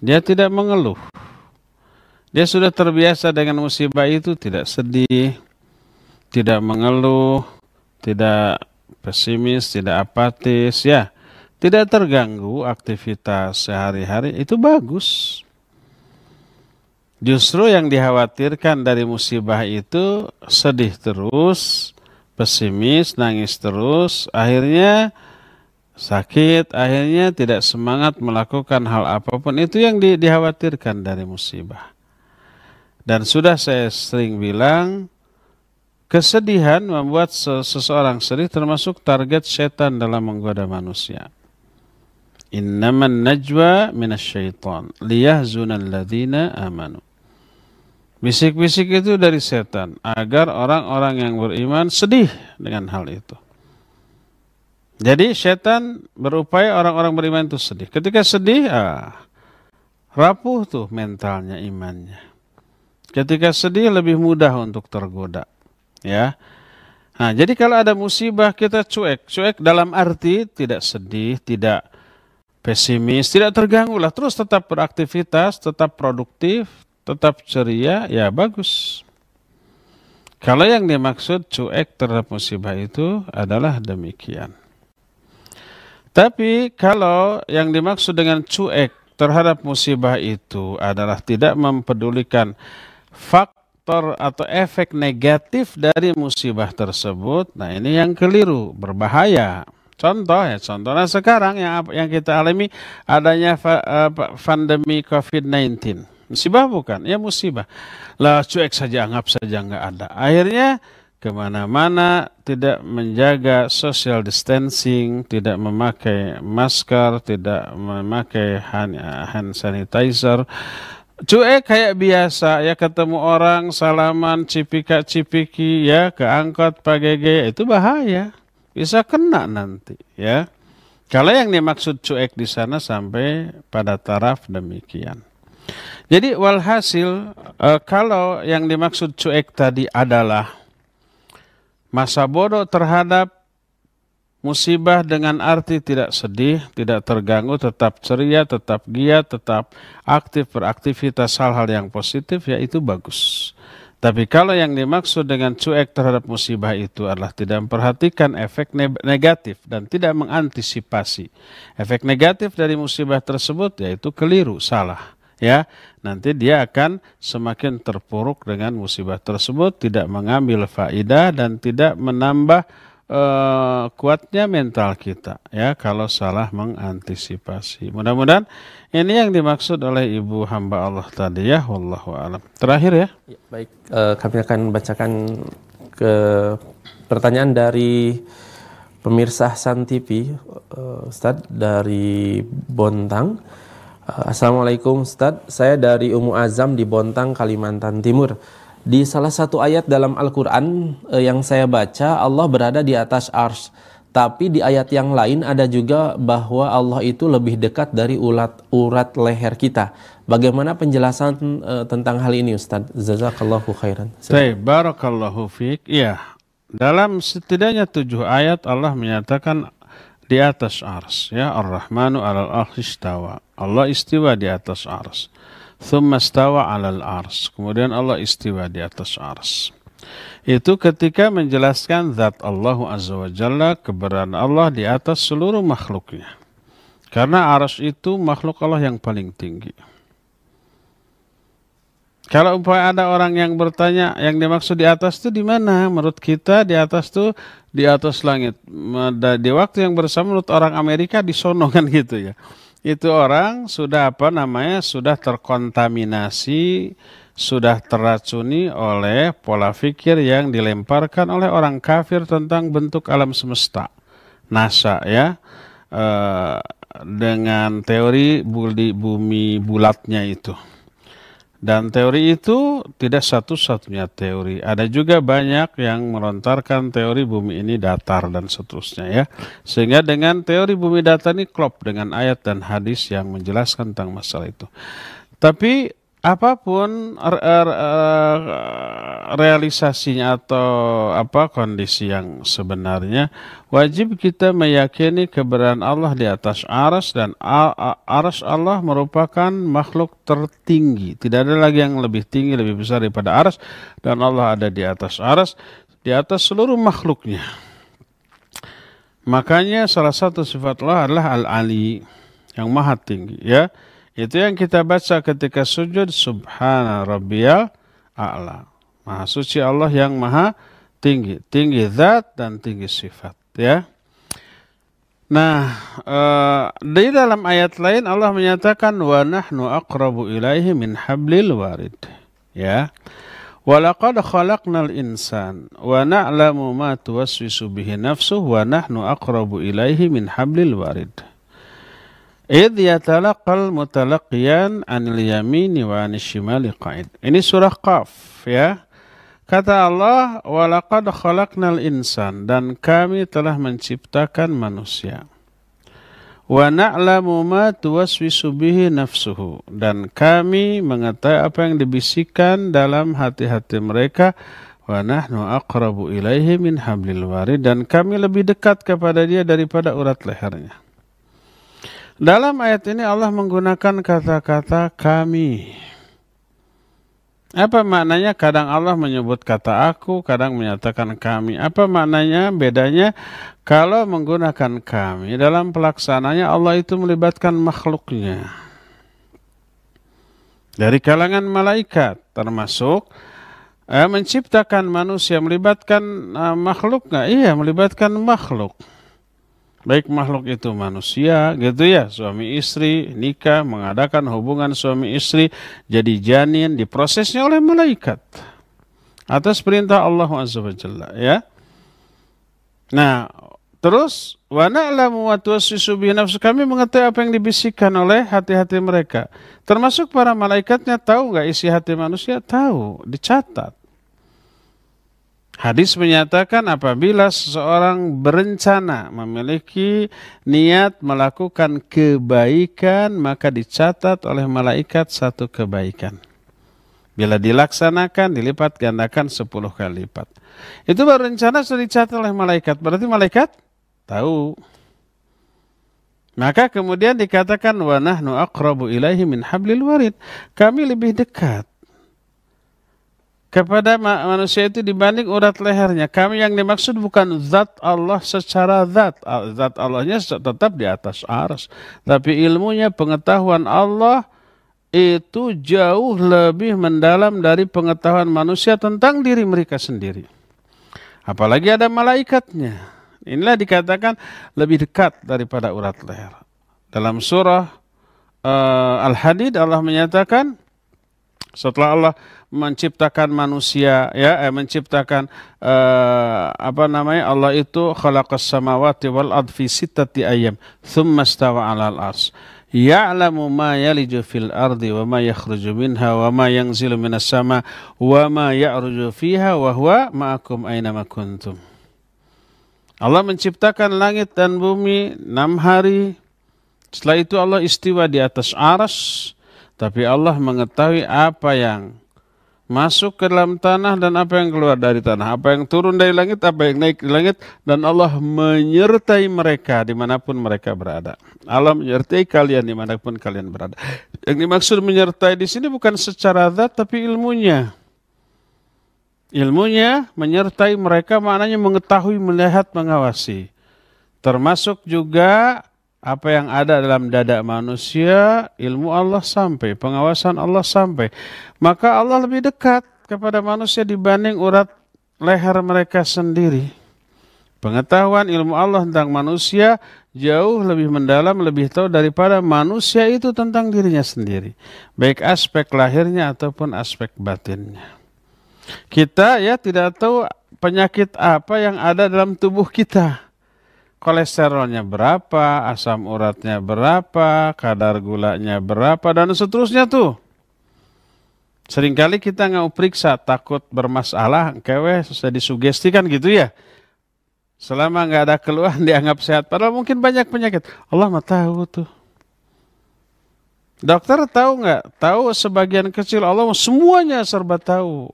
dia tidak mengeluh. Dia sudah terbiasa dengan musibah itu tidak sedih, tidak mengeluh, tidak pesimis, tidak apatis ya. Tidak terganggu aktivitas sehari-hari itu bagus. Justru yang dikhawatirkan dari musibah itu sedih terus, pesimis, nangis terus, akhirnya sakit, akhirnya tidak semangat melakukan hal apapun. Itu yang di, dikhawatirkan dari musibah. Dan sudah saya sering bilang, kesedihan membuat seseorang sedih termasuk target setan dalam menggoda manusia. Innaman najwa minasyaiton liyahzunan ladhina amanu. Bisik-bisik itu dari setan agar orang-orang yang beriman sedih dengan hal itu. Jadi setan berupaya orang-orang beriman itu sedih. Ketika sedih, ah, rapuh tuh mentalnya imannya. Ketika sedih lebih mudah untuk tergoda, ya. Nah, jadi kalau ada musibah kita cuek, cuek dalam arti tidak sedih, tidak pesimis, tidak terganggu lah. Terus tetap beraktivitas, tetap produktif, tetap ceria ya bagus. Kalau yang dimaksud cuek terhadap musibah itu adalah demikian. Tapi kalau yang dimaksud dengan cuek terhadap musibah itu adalah tidak mempedulikan faktor atau efek negatif dari musibah tersebut, nah ini yang keliru, berbahaya. Contoh ya, contohnya sekarang yang yang kita alami adanya eh, pandemi COVID-19 Musibah bukan? Ya musibah. Lah cuek saja, anggap saja nggak ada. Akhirnya kemana-mana tidak menjaga social distancing, tidak memakai masker, tidak memakai hand, sanitizer. Cuek kayak biasa ya ketemu orang salaman cipika cipiki ya keangkot pakai gaya itu bahaya bisa kena nanti ya kalau yang dimaksud cuek di sana sampai pada taraf demikian jadi walhasil uh, kalau yang dimaksud cuek tadi adalah masa bodoh terhadap musibah dengan arti tidak sedih, tidak terganggu, tetap ceria, tetap giat, tetap aktif beraktivitas hal-hal yang positif yaitu bagus. Tapi kalau yang dimaksud dengan cuek terhadap musibah itu adalah tidak memperhatikan efek negatif dan tidak mengantisipasi efek negatif dari musibah tersebut yaitu keliru, salah ya nanti dia akan semakin terpuruk dengan musibah tersebut tidak mengambil faidah dan tidak menambah eh, kuatnya mental kita ya kalau salah mengantisipasi mudah-mudahan ini yang dimaksud oleh ibu hamba Allah tadi ya wallahu alam terakhir ya, ya baik eh, kami akan bacakan ke pertanyaan dari pemirsa San TV eh, Ustadz dari Bontang Eh, Assalamualaikum Ustaz, saya dari Umu Azam di Bontang, Kalimantan Timur. Di salah satu ayat dalam Al-Quran eh, yang saya baca, Allah berada di atas ars. Tapi di ayat yang lain ada juga bahwa Allah itu lebih dekat dari ulat urat leher kita. Bagaimana penjelasan eh, tentang hal ini Ustaz? Zazakallahu khairan. Baik, barakallahu fiik. Iya. Dalam setidaknya tujuh ayat Allah menyatakan di atas ars ya Ar-Rahmanu 'alal istawa. Allah istiwa di atas ars. Thumma stawa 'alal ars. Kemudian Allah istiwa di atas ars. Itu ketika menjelaskan zat Allah Azza wa Jalla, keberadaan Allah di atas seluruh makhluknya. Karena ars itu makhluk Allah yang paling tinggi. Kalau upaya ada orang yang bertanya yang dimaksud di atas itu di mana? Menurut kita di atas itu di atas langit. Di waktu yang bersama menurut orang Amerika di kan gitu ya. Itu orang sudah apa namanya? Sudah terkontaminasi, sudah teracuni oleh pola pikir yang dilemparkan oleh orang kafir tentang bentuk alam semesta. NASA ya. E, dengan teori bumi bulatnya itu. Dan teori itu tidak satu-satunya teori. Ada juga banyak yang melontarkan teori bumi ini datar dan seterusnya ya. Sehingga dengan teori bumi datar ini klop dengan ayat dan hadis yang menjelaskan tentang masalah itu. Tapi apapun re er, er, re er, realisasinya atau apa kondisi yang sebenarnya wajib kita meyakini keberadaan Allah di atas aras dan aras Allah merupakan makhluk tertinggi tidak ada lagi yang lebih tinggi lebih besar daripada aras dan Allah ada di atas aras di atas seluruh makhluknya makanya salah satu sifat Allah adalah al-ali yang maha tinggi ya itu yang kita baca ketika sujud subhana rabbiyal a'la. Maha suci Allah yang maha tinggi, tinggi zat dan tinggi sifat ya. Nah, eh, di dalam ayat lain Allah menyatakan wa nahnu aqrabu ilaihi min hablil warid. Ya. Walaqad khalaqnal insan wa na'lamu ma tuwaswisu bihi nafsuhu wa nahnu aqrabu ilaihi min hablil warid. Idh yatalaqal mutalaqiyan anil yamini wa anil shimali qa'id. Ini surah Qaf ya. Kata Allah, walaqad khalaqnal insan dan kami telah menciptakan manusia. Wa na'lamu ma tuwaswisu bihi nafsuhu dan kami mengetahui apa yang dibisikkan dalam hati-hati mereka wa nahnu aqrabu ilaihi min hablil warid dan kami lebih dekat kepada dia daripada urat lehernya. Dalam ayat ini Allah menggunakan kata-kata kami. Apa maknanya kadang Allah menyebut kata aku, kadang menyatakan kami. Apa maknanya bedanya kalau menggunakan kami dalam pelaksananya Allah itu melibatkan makhluknya. Dari kalangan malaikat termasuk eh, menciptakan manusia, melibatkan eh, makhluknya. Iya, melibatkan makhluk baik makhluk itu manusia gitu ya suami istri nikah mengadakan hubungan suami istri jadi janin diprosesnya oleh malaikat atas perintah Allah Azza ya nah terus wa na'lamu wa tuwassisu bi kami mengetahui apa yang dibisikkan oleh hati-hati mereka termasuk para malaikatnya tahu nggak isi hati manusia tahu dicatat Hadis menyatakan apabila seseorang berencana memiliki niat melakukan kebaikan maka dicatat oleh malaikat satu kebaikan. Bila dilaksanakan dilipat gandakan sepuluh kali lipat. Itu baru rencana sudah dicatat oleh malaikat. Berarti malaikat tahu. Maka kemudian dikatakan wa nahnu aqrabu ilaihi min hablil warid. Kami lebih dekat kepada manusia itu dibanding urat lehernya. Kami yang dimaksud bukan zat Allah secara zat. Zat Allahnya tetap di atas ars. Tapi ilmunya, pengetahuan Allah itu jauh lebih mendalam dari pengetahuan manusia tentang diri mereka sendiri. Apalagi ada malaikatnya. Inilah dikatakan lebih dekat daripada urat leher. Dalam surah uh, Al-Hadid Allah menyatakan, setelah Allah menciptakan manusia ya eh, menciptakan eh, apa namanya Allah itu khalaqas samawati wal ard fi sittati ayyam thumma stawa 'alal 'ars ya'lamu ma yaliju fil ardi wa ma yakhruju minha wa ma yanzilu minas sama wa ma ya'ruju fiha wa huwa ma'akum aina ma kuntum Allah menciptakan langit dan bumi enam hari setelah itu Allah istiwa di atas aras tapi Allah mengetahui apa yang masuk ke dalam tanah dan apa yang keluar dari tanah, apa yang turun dari langit, apa yang naik di langit, dan Allah menyertai mereka dimanapun mereka berada. Allah menyertai kalian dimanapun kalian berada. Yang dimaksud menyertai di sini bukan secara zat, tapi ilmunya. Ilmunya menyertai mereka maknanya mengetahui, melihat, mengawasi. Termasuk juga apa yang ada dalam dada manusia, ilmu Allah sampai, pengawasan Allah sampai. Maka Allah lebih dekat kepada manusia dibanding urat leher mereka sendiri. Pengetahuan ilmu Allah tentang manusia jauh lebih mendalam, lebih tahu daripada manusia itu tentang dirinya sendiri. Baik aspek lahirnya ataupun aspek batinnya. Kita ya tidak tahu penyakit apa yang ada dalam tubuh kita kolesterolnya berapa, asam uratnya berapa, kadar gulanya berapa, dan seterusnya tuh. Seringkali kita nggak periksa, takut bermasalah, kewe disugesti disugestikan gitu ya. Selama nggak ada keluhan dianggap sehat, padahal mungkin banyak penyakit. Allah mah tahu tuh. Dokter tahu nggak? Tahu sebagian kecil Allah semuanya serba tahu.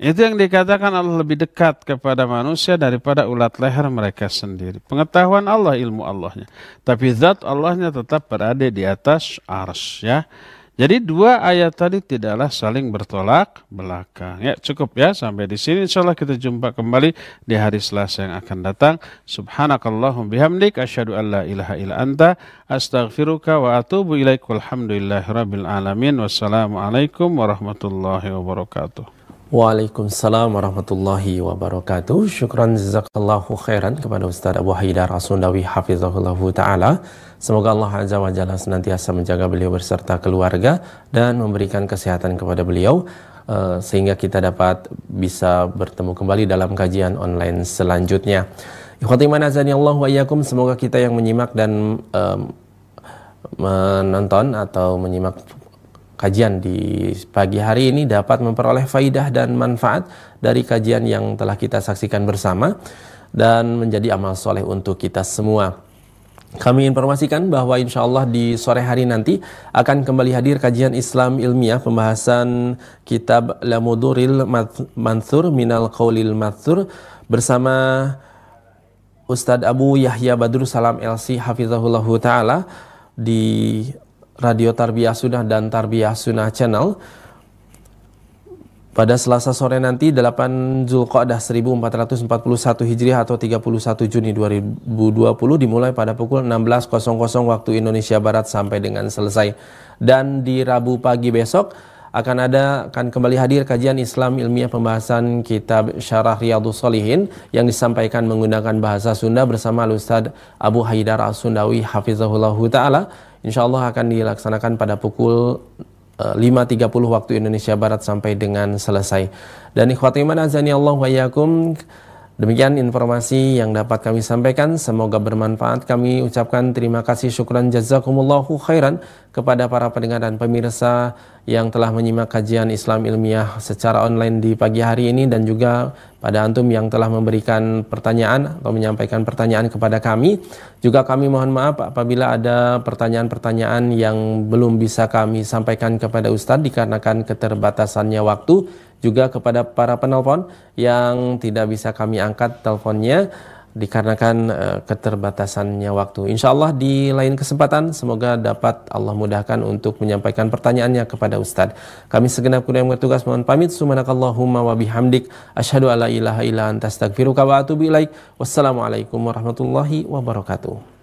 Itu yang dikatakan Allah lebih dekat kepada manusia daripada ulat leher mereka sendiri. Pengetahuan Allah, ilmu Allahnya. Tapi zat Allahnya tetap berada di atas ars ya. Jadi dua ayat tadi tidaklah saling bertolak belakang. Ya cukup ya sampai di sini. Insya Allah kita jumpa kembali di hari Selasa yang akan datang. Subhanakallahum bihamdik. Asyadu an la ilaha ila anta. Astaghfiruka wa atubu ilaikum. Alhamdulillahi alamin. Wassalamualaikum warahmatullahi wabarakatuh. Waalaikumsalam warahmatullahi wabarakatuh. Syukran jazakallahu khairan kepada Ustaz Abu Haidar Asundawi hafizahullahu taala. Semoga Allah Azza wa Jalla senantiasa menjaga beliau berserta keluarga dan memberikan kesehatan kepada beliau eh, sehingga kita dapat bisa bertemu kembali dalam kajian online selanjutnya. Ikhwati azani Allah wa iyyakum semoga kita yang menyimak dan um, menonton atau menyimak kajian di pagi hari ini dapat memperoleh faidah dan manfaat dari kajian yang telah kita saksikan bersama dan menjadi amal soleh untuk kita semua. Kami informasikan bahwa insya Allah di sore hari nanti akan kembali hadir kajian Islam ilmiah pembahasan kitab Lamuduril Mansur Minal Qaulil Mansur bersama Ustadz Abu Yahya Badrul Salam LC Hafizahullah Ta'ala di Radio Tarbiyah Sunnah dan Tarbiyah Sunnah Channel pada Selasa sore nanti 8 Zulqa'dah 1441 Hijriah atau 31 Juni 2020 dimulai pada pukul 16.00 waktu Indonesia Barat sampai dengan selesai. Dan di Rabu pagi besok akan ada akan kembali hadir kajian Islam ilmiah pembahasan kitab Syarah Riyadhus Shalihin yang disampaikan menggunakan bahasa Sunda bersama Ustaz Abu Haidar As-Sundawi hafizahullahu taala insya Allah akan dilaksanakan pada pukul 5.30 eh, waktu Indonesia Barat sampai dengan selesai. Dan ikhwati iman azani Allah wa yakum, Demikian informasi yang dapat kami sampaikan. Semoga bermanfaat. Kami ucapkan terima kasih syukuran jazakumullahu khairan kepada para pendengar dan pemirsa yang telah menyimak kajian Islam ilmiah secara online di pagi hari ini dan juga pada antum yang telah memberikan pertanyaan atau menyampaikan pertanyaan kepada kami. Juga kami mohon maaf apabila ada pertanyaan-pertanyaan yang belum bisa kami sampaikan kepada Ustadz dikarenakan keterbatasannya waktu juga kepada para penelpon yang tidak bisa kami angkat teleponnya dikarenakan eh, keterbatasannya waktu. Insya Allah di lain kesempatan semoga dapat Allah mudahkan untuk menyampaikan pertanyaannya kepada Ustadz. Kami segenap kuda yang bertugas mohon pamit. Subhanakallahumma wa bihamdik. Ashadu ala ilaha ila anta astagfiruka wa atubu ilaik. Wassalamualaikum warahmatullahi wabarakatuh.